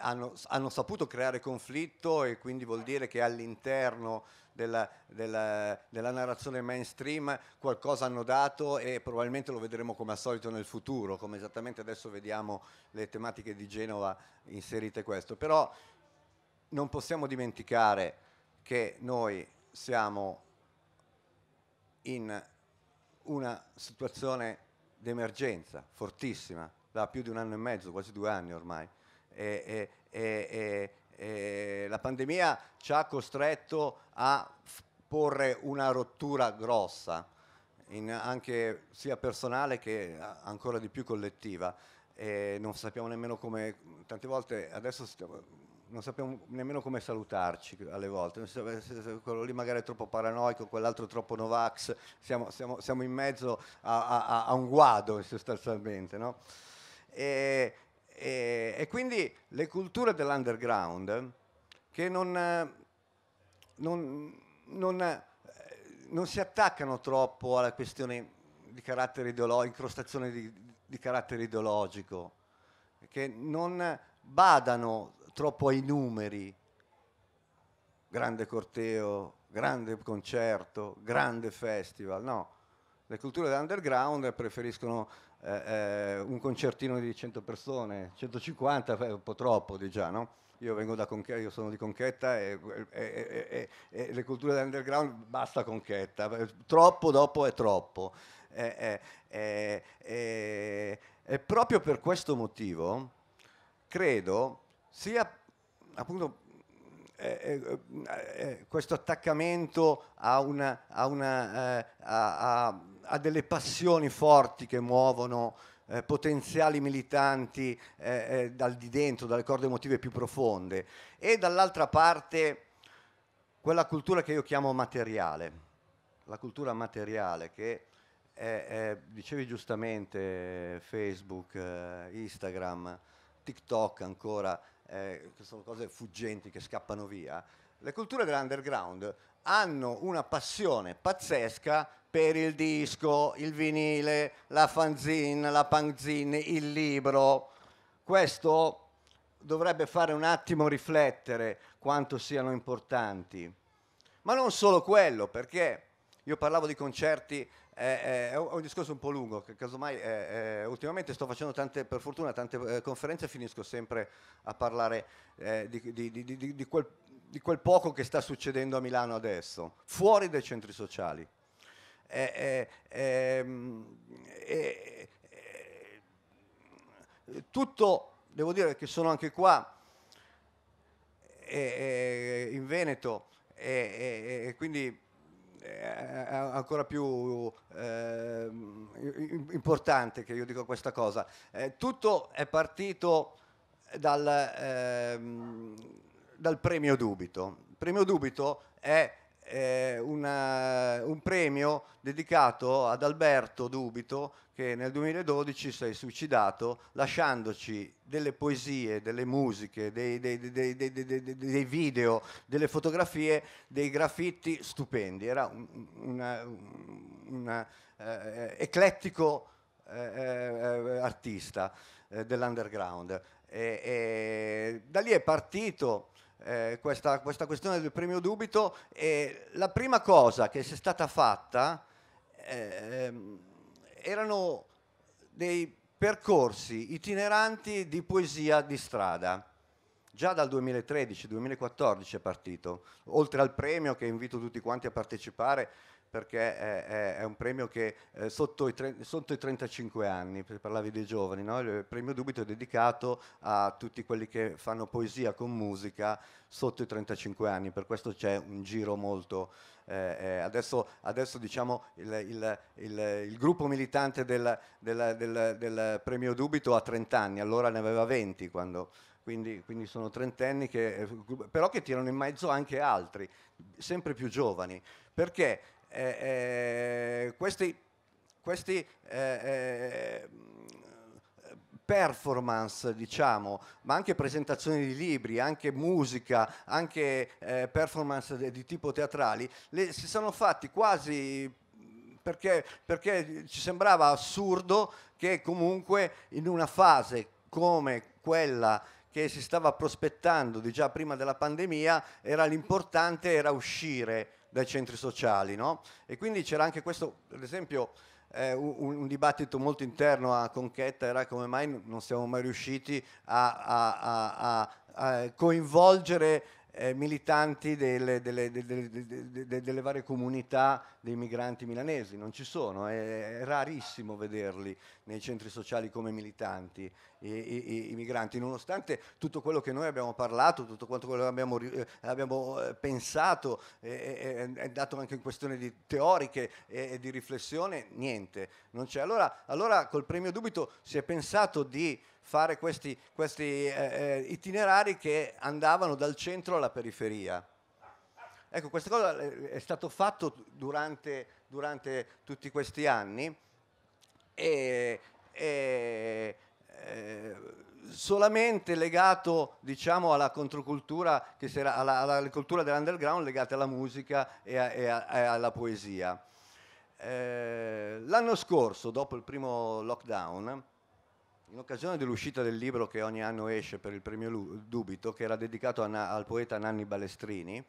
hanno, hanno saputo creare conflitto e quindi vuol dire che all'interno della, della, della narrazione mainstream qualcosa hanno dato e probabilmente lo vedremo come al solito nel futuro, come esattamente adesso vediamo le tematiche di Genova inserite questo. Però non possiamo dimenticare che noi siamo in una situazione d'emergenza fortissima da più di un anno e mezzo, quasi due anni ormai, e, e, e, eh, la pandemia ci ha costretto a porre una rottura grossa, anche sia personale che ancora di più collettiva. Eh, non sappiamo nemmeno come, tante volte adesso stiamo, non sappiamo nemmeno come salutarci alle volte, eh, quello lì magari è troppo paranoico, quell'altro troppo Novax, siamo, siamo, siamo in mezzo a, a, a, un guado sostanzialmente. No? E, e, e quindi le culture dell'underground che non, non, non, non, si attaccano troppo alla questione di carattere ideologico, incrostazione di, di carattere ideologico, che non badano troppo ai numeri, grande corteo, grande concerto, grande festival, no. Le culture dell'underground preferiscono eh, eh, un concertino di 100 persone, 150 è un po' troppo di già, no? Io, vengo da Conchetta, io sono di Conchetta e, e, e, e, le culture dell'underground basta Conchetta, troppo dopo è troppo. Eh, eh, e proprio per questo motivo credo sia appunto eh, eh, eh, questo attaccamento a una, a una a, a, ha delle passioni forti che muovono eh, potenziali militanti eh, eh, dal di dentro, dalle corde emotive più profonde, e dall'altra parte quella cultura che io chiamo materiale, la cultura materiale che è, è, dicevi giustamente Facebook, eh, Instagram, TikTok ancora, eh, che sono cose fuggenti che scappano via, le culture dell'underground hanno una passione pazzesca per il disco, il vinile, la fanzine, la panzine, il libro. Questo dovrebbe fare un attimo riflettere quanto siano importanti. Ma non solo quello, perché io parlavo di concerti, eh, eh, è un discorso un po' lungo, che casomai eh, ultimamente sto facendo tante, per fortuna, tante eh, conferenze e finisco sempre a parlare eh, di, di, di, quel, di quel poco che sta succedendo a Milano adesso, fuori dai centri sociali. Eh eh, ehm, eh, eh, tutto, devo dire che sono anche qua è, eh, in Veneto e quindi è ancora più eh, importante che io dico questa cosa. Eh, tutto è partito dal, eh, dal premio Dubito. Il premio Dubito è eh, una, un premio dedicato ad Alberto Dubito che nel 2012 si è suicidato lasciandoci delle poesie, delle musiche, dei, dei, dei, dei video, delle fotografie, dei graffiti stupendi. Era un, una, eh, eh, eclettico eh, eh artista eh, dell'underground. E, e da lì è partito eh, questa, questa, questione del premio dubito e la prima cosa che si è stata fatta eh, erano dei percorsi itineranti di poesia di strada. Già dal 2013-2014 è partito, oltre al premio che invito tutti quanti a partecipare, perché è, è un premio che eh, sotto, i tre, sotto, i 35 anni, parlavi dei giovani, no? il premio Dubito è dedicato a tutti quelli che fanno poesia con musica sotto i 35 anni, per questo c'è un giro molto... Eh, eh, adesso, adesso, diciamo il, il, il, il gruppo militante del, del, del, del premio Dubito ha 30 anni, allora ne aveva 20 quando... Quindi, quindi, sono trentenni che, eh, però che tirano in mezzo anche altri, sempre più giovani, perché eh, eh, questi, questi eh, eh, performance, diciamo, ma anche presentazioni di libri, anche musica, anche eh, performance di tipo teatrali, le, si sono fatti quasi perché, perché ci sembrava assurdo che comunque in una fase come quella che si stava prospettando di già prima della pandemia era l'importante era uscire dai centri sociali. No? E quindi c'era anche questo, per esempio, eh, un, un, dibattito molto interno a Conchetta era come mai non siamo mai riusciti a, a, a, a coinvolgere eh, militanti delle, delle, delle, delle, varie comunità dei migranti milanesi, non ci sono, è, è rarissimo vederli nei centri sociali come militanti, i, i, i, migranti, nonostante tutto quello che noi abbiamo parlato, tutto quanto quello che abbiamo, eh, abbiamo eh, pensato, eh, è dato anche in questione di teoriche e di riflessione, niente, non c'è. Allora, allora col premio Dubito si è pensato di fare questi, questi eh, eh, itinerari che andavano dal centro alla periferia. Ecco, questa cosa eh, è stato fatto durante, durante tutti questi anni e, e eh, solamente legato diciamo, alla controcultura, che era, alla, alla, cultura dell'underground legata alla musica e, a, e, a, e alla poesia. Eh, l'anno scorso, dopo il primo lockdown, in occasione dell'uscita del libro che ogni anno esce per il premio Dubito, che era dedicato Na- al poeta Nanni Balestrini,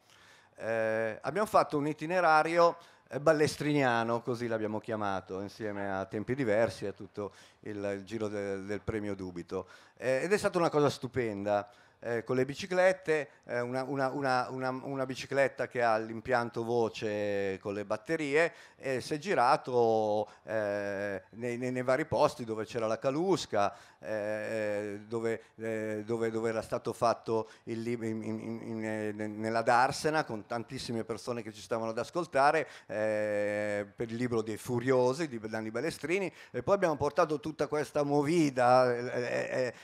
eh, abbiamo fatto un itinerario eh, ballestriniano, così l'abbiamo chiamato, insieme a tempi diversi, a tutto il, il giro de- del premio Dubito. Eh, ed è stata una cosa stupenda eh, con le biciclette, eh, una, una, una, una, bicicletta che ha l'impianto voce con le batterie e si è girato eh, nei, nei, nei, vari posti dove c'era la calusca, eh, eh, dove, eh, dove, dove, era stato fatto il libro nella Darsena con tantissime persone che ci stavano ad ascoltare per il libro dei Furiosi di Danni Balestrini e poi abbiamo portato tutta questa movida,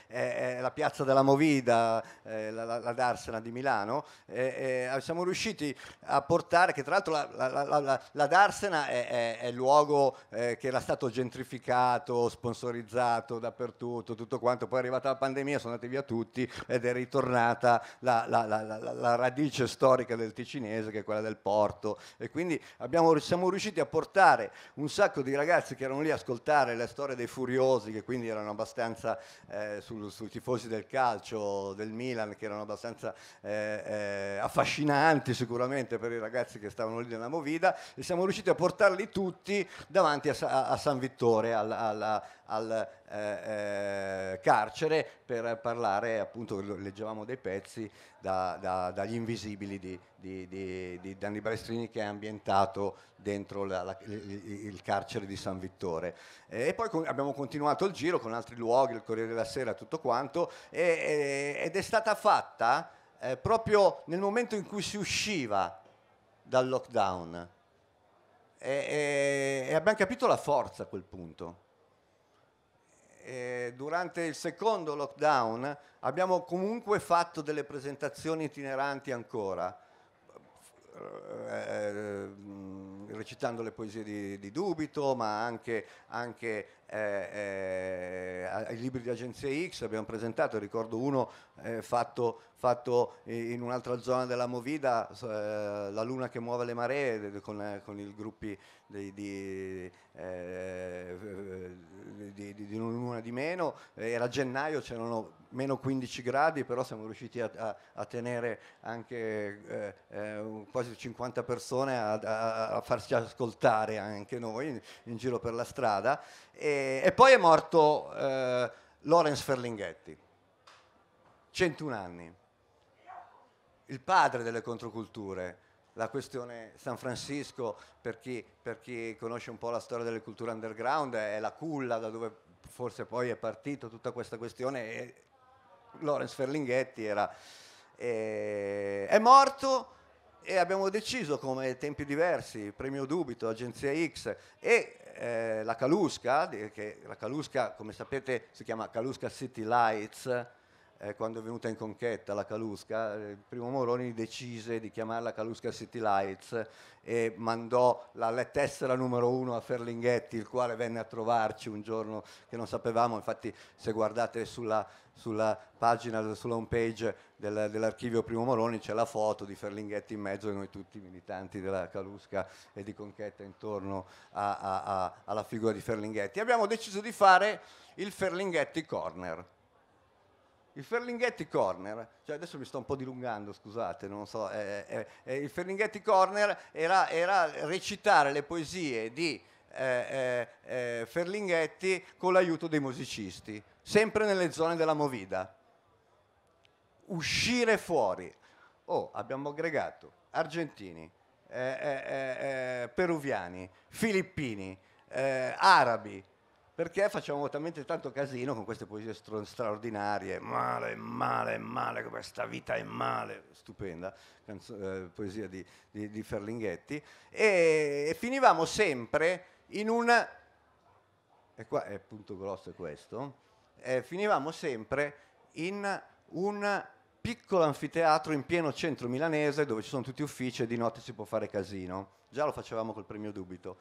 la piazza della movida, eh, la, la, Darsena di Milano, eh, eh, siamo riusciti a portare, che tra l'altro la, la Darsena è, è, è luogo eh, che era stato gentrificato, sponsorizzato dappertutto, tutto quanto, poi è arrivata la pandemia, sono andati via tutti ed è ritornata la, radice storica del ticinese che è quella del porto e quindi abbiamo, siamo riusciti a portare un sacco di ragazzi che erano lì a ascoltare le storie dei furiosi che quindi erano abbastanza eh, sui su tifosi del calcio, del Milan che erano abbastanza eh, eh, affascinanti sicuramente per i ragazzi che stavano lì nella Movida e siamo riusciti a portarli tutti davanti a, a, a San Vittore, alla, alla al eh, eh, carcere per parlare, appunto leggevamo dei pezzi da, da, dagli invisibili di, di, di, di, Danny Balestrini che è ambientato dentro la, la, il carcere di San Vittore. E poi abbiamo continuato il giro con altri luoghi, il Corriere della Sera, tutto quanto, e, ed è stata fatta eh, proprio nel momento in cui si usciva dal lockdown. E, e, e abbiamo capito la forza a quel punto eh, durante il secondo lockdown abbiamo comunque fatto delle presentazioni itineranti ancora, eh, eh recitando le poesie di, di Dubito, ma anche, anche eh, eh ai libri di Agenzia X abbiamo presentato, ricordo uno eh, fatto, fatto, in un'altra zona della Movida, La luna che muove le maree, con, con i gruppi di, di, eh, di, di, luna di meno, era gennaio, c'erano meno 15 gradi, però siamo riusciti a, a, a tenere anche eh, eh quasi 50 persone a, a, farsi ascoltare anche noi in, in giro per la strada. E, e poi è morto eh, Lawrence Ferlinghetti, 101 anni, il padre delle controculture la questione San Francisco, per chi, per chi, conosce un po' la storia delle culture underground, è la culla da dove forse poi è partita tutta questa questione e Lawrence Ferlinghetti era, eh, è morto e abbiamo deciso come tempi diversi, Premio Dubito, Agenzia X e eh, la Calusca, che la Calusca come sapete si chiama Calusca City Lights, eh, quando è venuta in conchetta la Calusca, eh, Primo Moroni decise di chiamarla Calusca City Lights e mandò la, la tessera numero uno a Ferlinghetti, il quale venne a trovarci un giorno che non sapevamo, infatti se guardate sulla, sulla pagina, sulla home page del, dell'archivio Primo Moroni c'è la foto di Ferlinghetti in mezzo e noi tutti militanti della Calusca e di Conchetta intorno a, a, a, alla figura di Ferlinghetti. Abbiamo deciso di fare il Ferlinghetti Corner il Ferlinghetti Corner, cioè adesso mi sto un po' dilungando, scusate, non so, eh, eh, eh, eh il Ferlinghetti Corner era, era, recitare le poesie di eh, eh, Ferlinghetti con l'aiuto dei musicisti, sempre nelle zone della Movida. Uscire fuori. Oh, abbiamo aggregato argentini, peruviani, filippini, arabi, perché facciamo talmente tanto casino con queste poesie straordinarie, male, male, male, questa vita è male, stupenda canzo- eh, poesia di, di, di Ferlinghetti, e, e, finivamo sempre in un, e qua è punto grosso è questo, eh, finivamo sempre in un piccolo anfiteatro in pieno centro milanese dove ci sono tutti uffici e di notte si può fare casino, già lo facevamo col premio Dubito,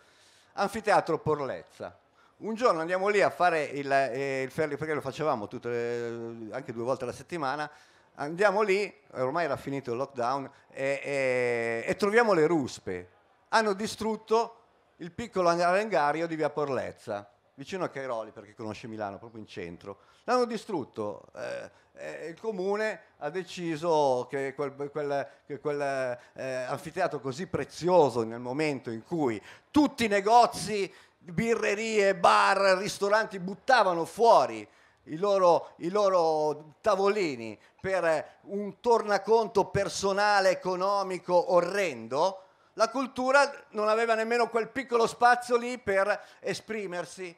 anfiteatro Porlezza un giorno andiamo lì a fare il, eh, il ferry, perché lo facevamo le, anche due volte alla settimana, andiamo lì, ormai era finito il lockdown, e, e, e troviamo le ruspe. Hanno distrutto il piccolo arengario di via Porlezza, vicino a Cairoli, perché conosce Milano, proprio in centro. L'hanno distrutto. Eh, eh, il comune ha deciso che quel, quel, che quel eh, anfiteatro così prezioso nel momento in cui tutti i negozi birrerie, bar, ristoranti buttavano fuori i loro, i loro, tavolini per un tornaconto personale, economico orrendo, la cultura non aveva nemmeno quel piccolo spazio lì per esprimersi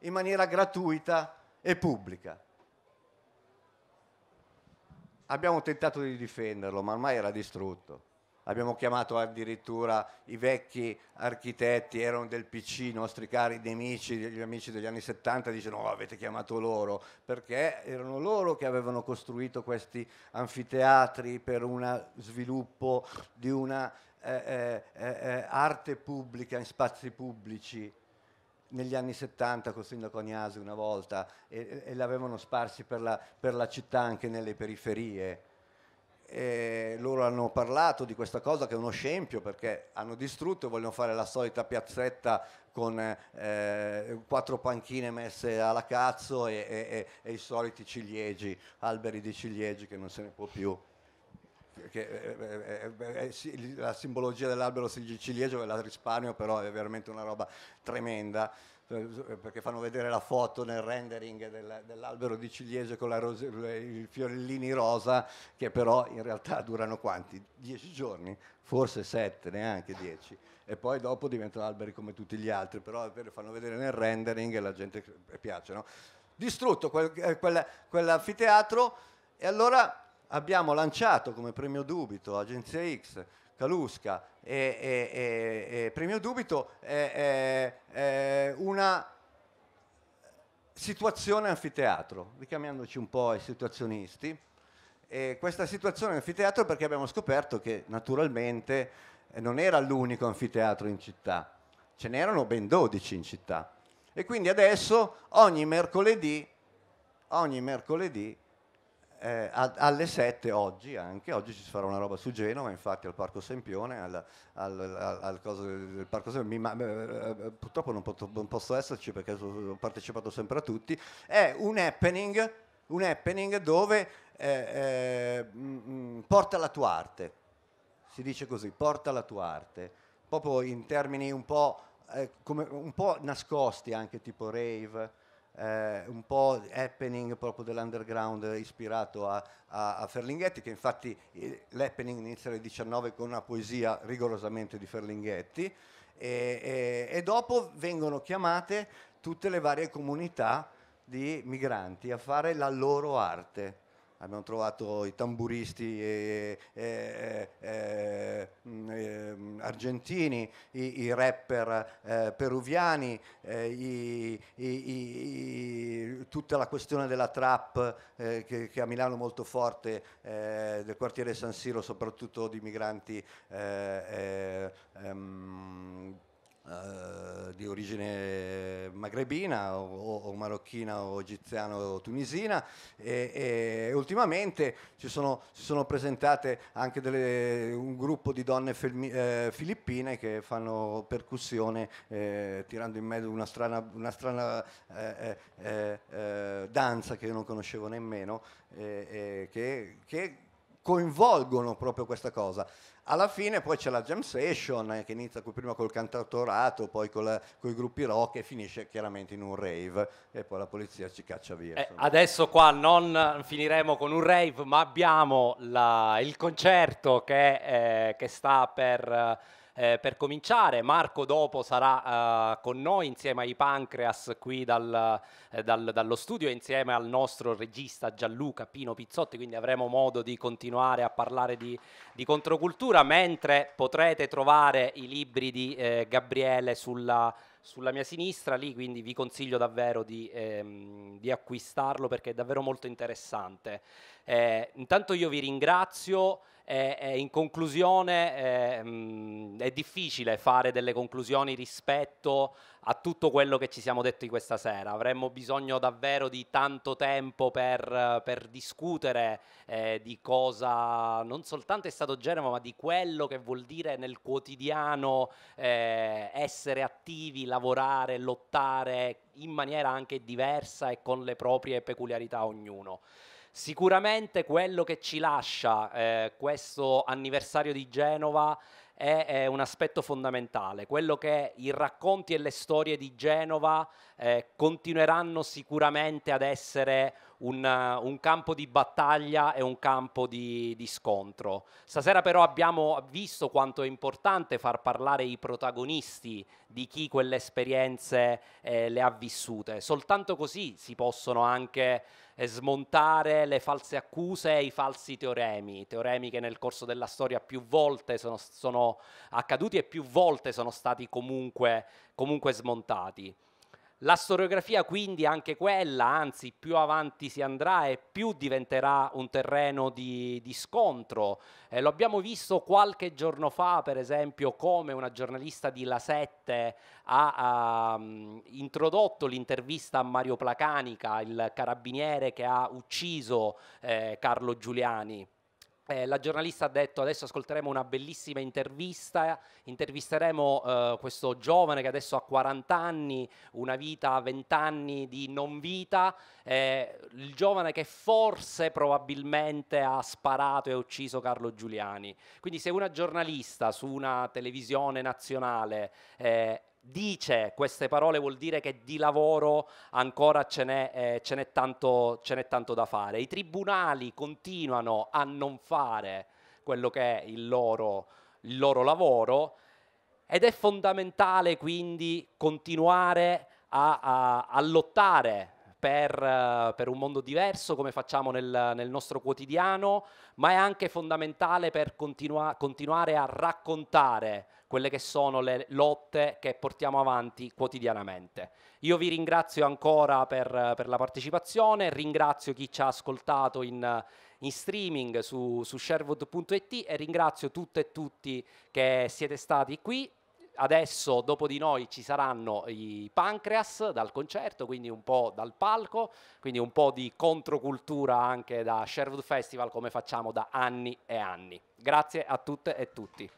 in maniera gratuita e pubblica. Abbiamo tentato di difenderlo, ma ormai era distrutto abbiamo chiamato addirittura i vecchi architetti, erano del PC, i nostri cari nemici, gli amici degli anni 70, dicono oh, avete chiamato loro, perché erano loro che avevano costruito questi anfiteatri per un sviluppo di una eh, eh, eh, eh arte pubblica in spazi pubblici negli anni 70 con il sindaco Agnasi una volta e, e l'avevano sparsi per la, per la città anche nelle periferie e loro hanno parlato di questa cosa che è uno scempio perché hanno distrutto e vogliono fare la solita piazzetta con eh, quattro panchine messe alla cazzo e, e, e, i soliti ciliegi, alberi di ciliegi che non se ne può più. Che, eh, eh, eh, eh la simbologia dell'albero ciliegio ve la risparmio, però è veramente una roba tremenda. Eh, perché fanno vedere la foto nel rendering del, dell'albero di ciliegie con rose, i fiorellini rosa, che però in realtà durano quanti? Dieci giorni, forse sette, neanche dieci. E poi dopo diventano alberi come tutti gli altri, però li fanno vedere nel rendering e la gente piace. No? Distrutto eh, quell'anfiteatro quel, quel e allora abbiamo lanciato come premio dubito Agenzia X Calusca e, e, e, e Premio Dubito, è, una situazione anfiteatro, richiamandoci un po' ai situazionisti. questa situazione anfiteatro perché abbiamo scoperto che naturalmente non era l'unico anfiteatro in città, ce n'erano ben 12 in città. E quindi adesso ogni mercoledì, ogni mercoledì eh, alle 7 oggi anche, oggi ci si farà una roba su Genova, infatti al Parco Sempione, al, al, al, al coso del Parco Sempione, ma, eh, eh, purtroppo non, pot- non, posso esserci perché ho partecipato sempre a tutti, è un happening, un happening dove eh, mh, eh, porta la tua arte, si dice così, porta la tua arte, proprio in termini un po', eh, come, un po nascosti anche tipo rave eh, un po' happening proprio dell'underground ispirato a, a, a Ferlinghetti, che infatti eh, l'happening inizia alle 19 con una poesia rigorosamente di Ferlinghetti, e, e, e dopo vengono chiamate tutte le varie comunità di migranti a fare la loro arte abbiamo trovato i tamburisti e, e, e, mm, argentini, i, i rapper eh, peruviani, eh, i, i, tutta la questione della trap eh, che, che, a Milano è molto forte eh, del quartiere San Siro, soprattutto di migranti. Eh, eh, ehm, eh, di origine magrebina o, o, marocchina o egiziana o tunisina e, e ultimamente ci sono, si sono presentate anche delle, un gruppo di donne filmi, eh, filippine che fanno percussione eh, tirando in mezzo una strana, una strana eh, eh, danza che io non conoscevo nemmeno che, che coinvolgono proprio questa cosa. Alla fine poi c'è la jam session eh, che inizia prima col cantautorato, poi con i gruppi rock e finisce chiaramente in un rave e poi la polizia ci caccia via. Eh, adesso qua non finiremo con un rave ma abbiamo la, il concerto che, eh, che sta per eh, per cominciare. Marco dopo sarà eh, con noi insieme ai Pancreas qui dal, eh, dal, dallo studio insieme al nostro regista Gianluca Pino Pizzotti, quindi avremo modo di continuare a parlare di, di controcultura, mentre potrete trovare i libri di eh, Gabriele sulla sulla mia sinistra lì, quindi vi consiglio davvero di, ehm, di acquistarlo perché è davvero molto interessante. Eh, intanto io vi ringrazio. E, e in conclusione eh, mh, mm, è difficile fare delle conclusioni rispetto a tutto quello che ci siamo detti questa sera. Avremmo bisogno davvero di tanto tempo per, per discutere eh, di cosa non soltanto è stato Genova, ma di quello che vuol dire nel quotidiano eh, essere attivi, lavorare, lottare in maniera anche diversa e con le proprie peculiarità ognuno. Sicuramente quello che ci lascia eh, questo anniversario di Genova è, è, un aspetto fondamentale, quello che i racconti e le storie di Genova eh, continueranno sicuramente ad essere un, un, campo di battaglia e un campo di, di, scontro. Stasera però abbiamo visto quanto è importante far parlare i protagonisti di chi quelle esperienze eh, le ha vissute. Soltanto così si possono anche eh, smontare le false accuse e i falsi teoremi, teoremi che nel corso della storia più volte sono, sono accaduti e più volte sono stati comunque, comunque smontati. La storiografia quindi anche quella, anzi più avanti si andrà e più diventerà un terreno di, di scontro. Eh, lo abbiamo visto qualche giorno fa per esempio come una giornalista di La Sette ha, ha ehm, introdotto l'intervista a Mario Placanica, il carabiniere che ha ucciso eh, Carlo Giuliani. Eh, la giornalista ha detto adesso ascolteremo una bellissima intervista, intervisteremo eh, questo giovane che adesso ha 40 anni, una vita, 20 anni di non vita, eh, il giovane che forse probabilmente ha sparato e ucciso Carlo Giuliani. Quindi se una giornalista su una televisione nazionale eh, dice queste parole vuol dire che di lavoro ancora ce n'è, eh, ce n'è, tanto, ce n'è tanto da fare. I tribunali continuano a non fare quello che è il loro, il loro lavoro ed è fondamentale quindi continuare a, a, a lottare per, eh, per, un mondo diverso, come facciamo nel, nel nostro quotidiano, ma è anche fondamentale per continua, continuare a raccontare quelle che sono le lotte che portiamo avanti quotidianamente. Io vi ringrazio ancora per, per la partecipazione, ringrazio chi ci ha ascoltato in, in streaming su, su sharewood.it e ringrazio tutte e tutti che siete stati qui adesso dopo di noi ci saranno i Pancreas dal concerto, quindi un po' dal palco, quindi un po' di controcultura anche da Sherwood Festival come facciamo da anni e anni. Grazie a tutte e tutti.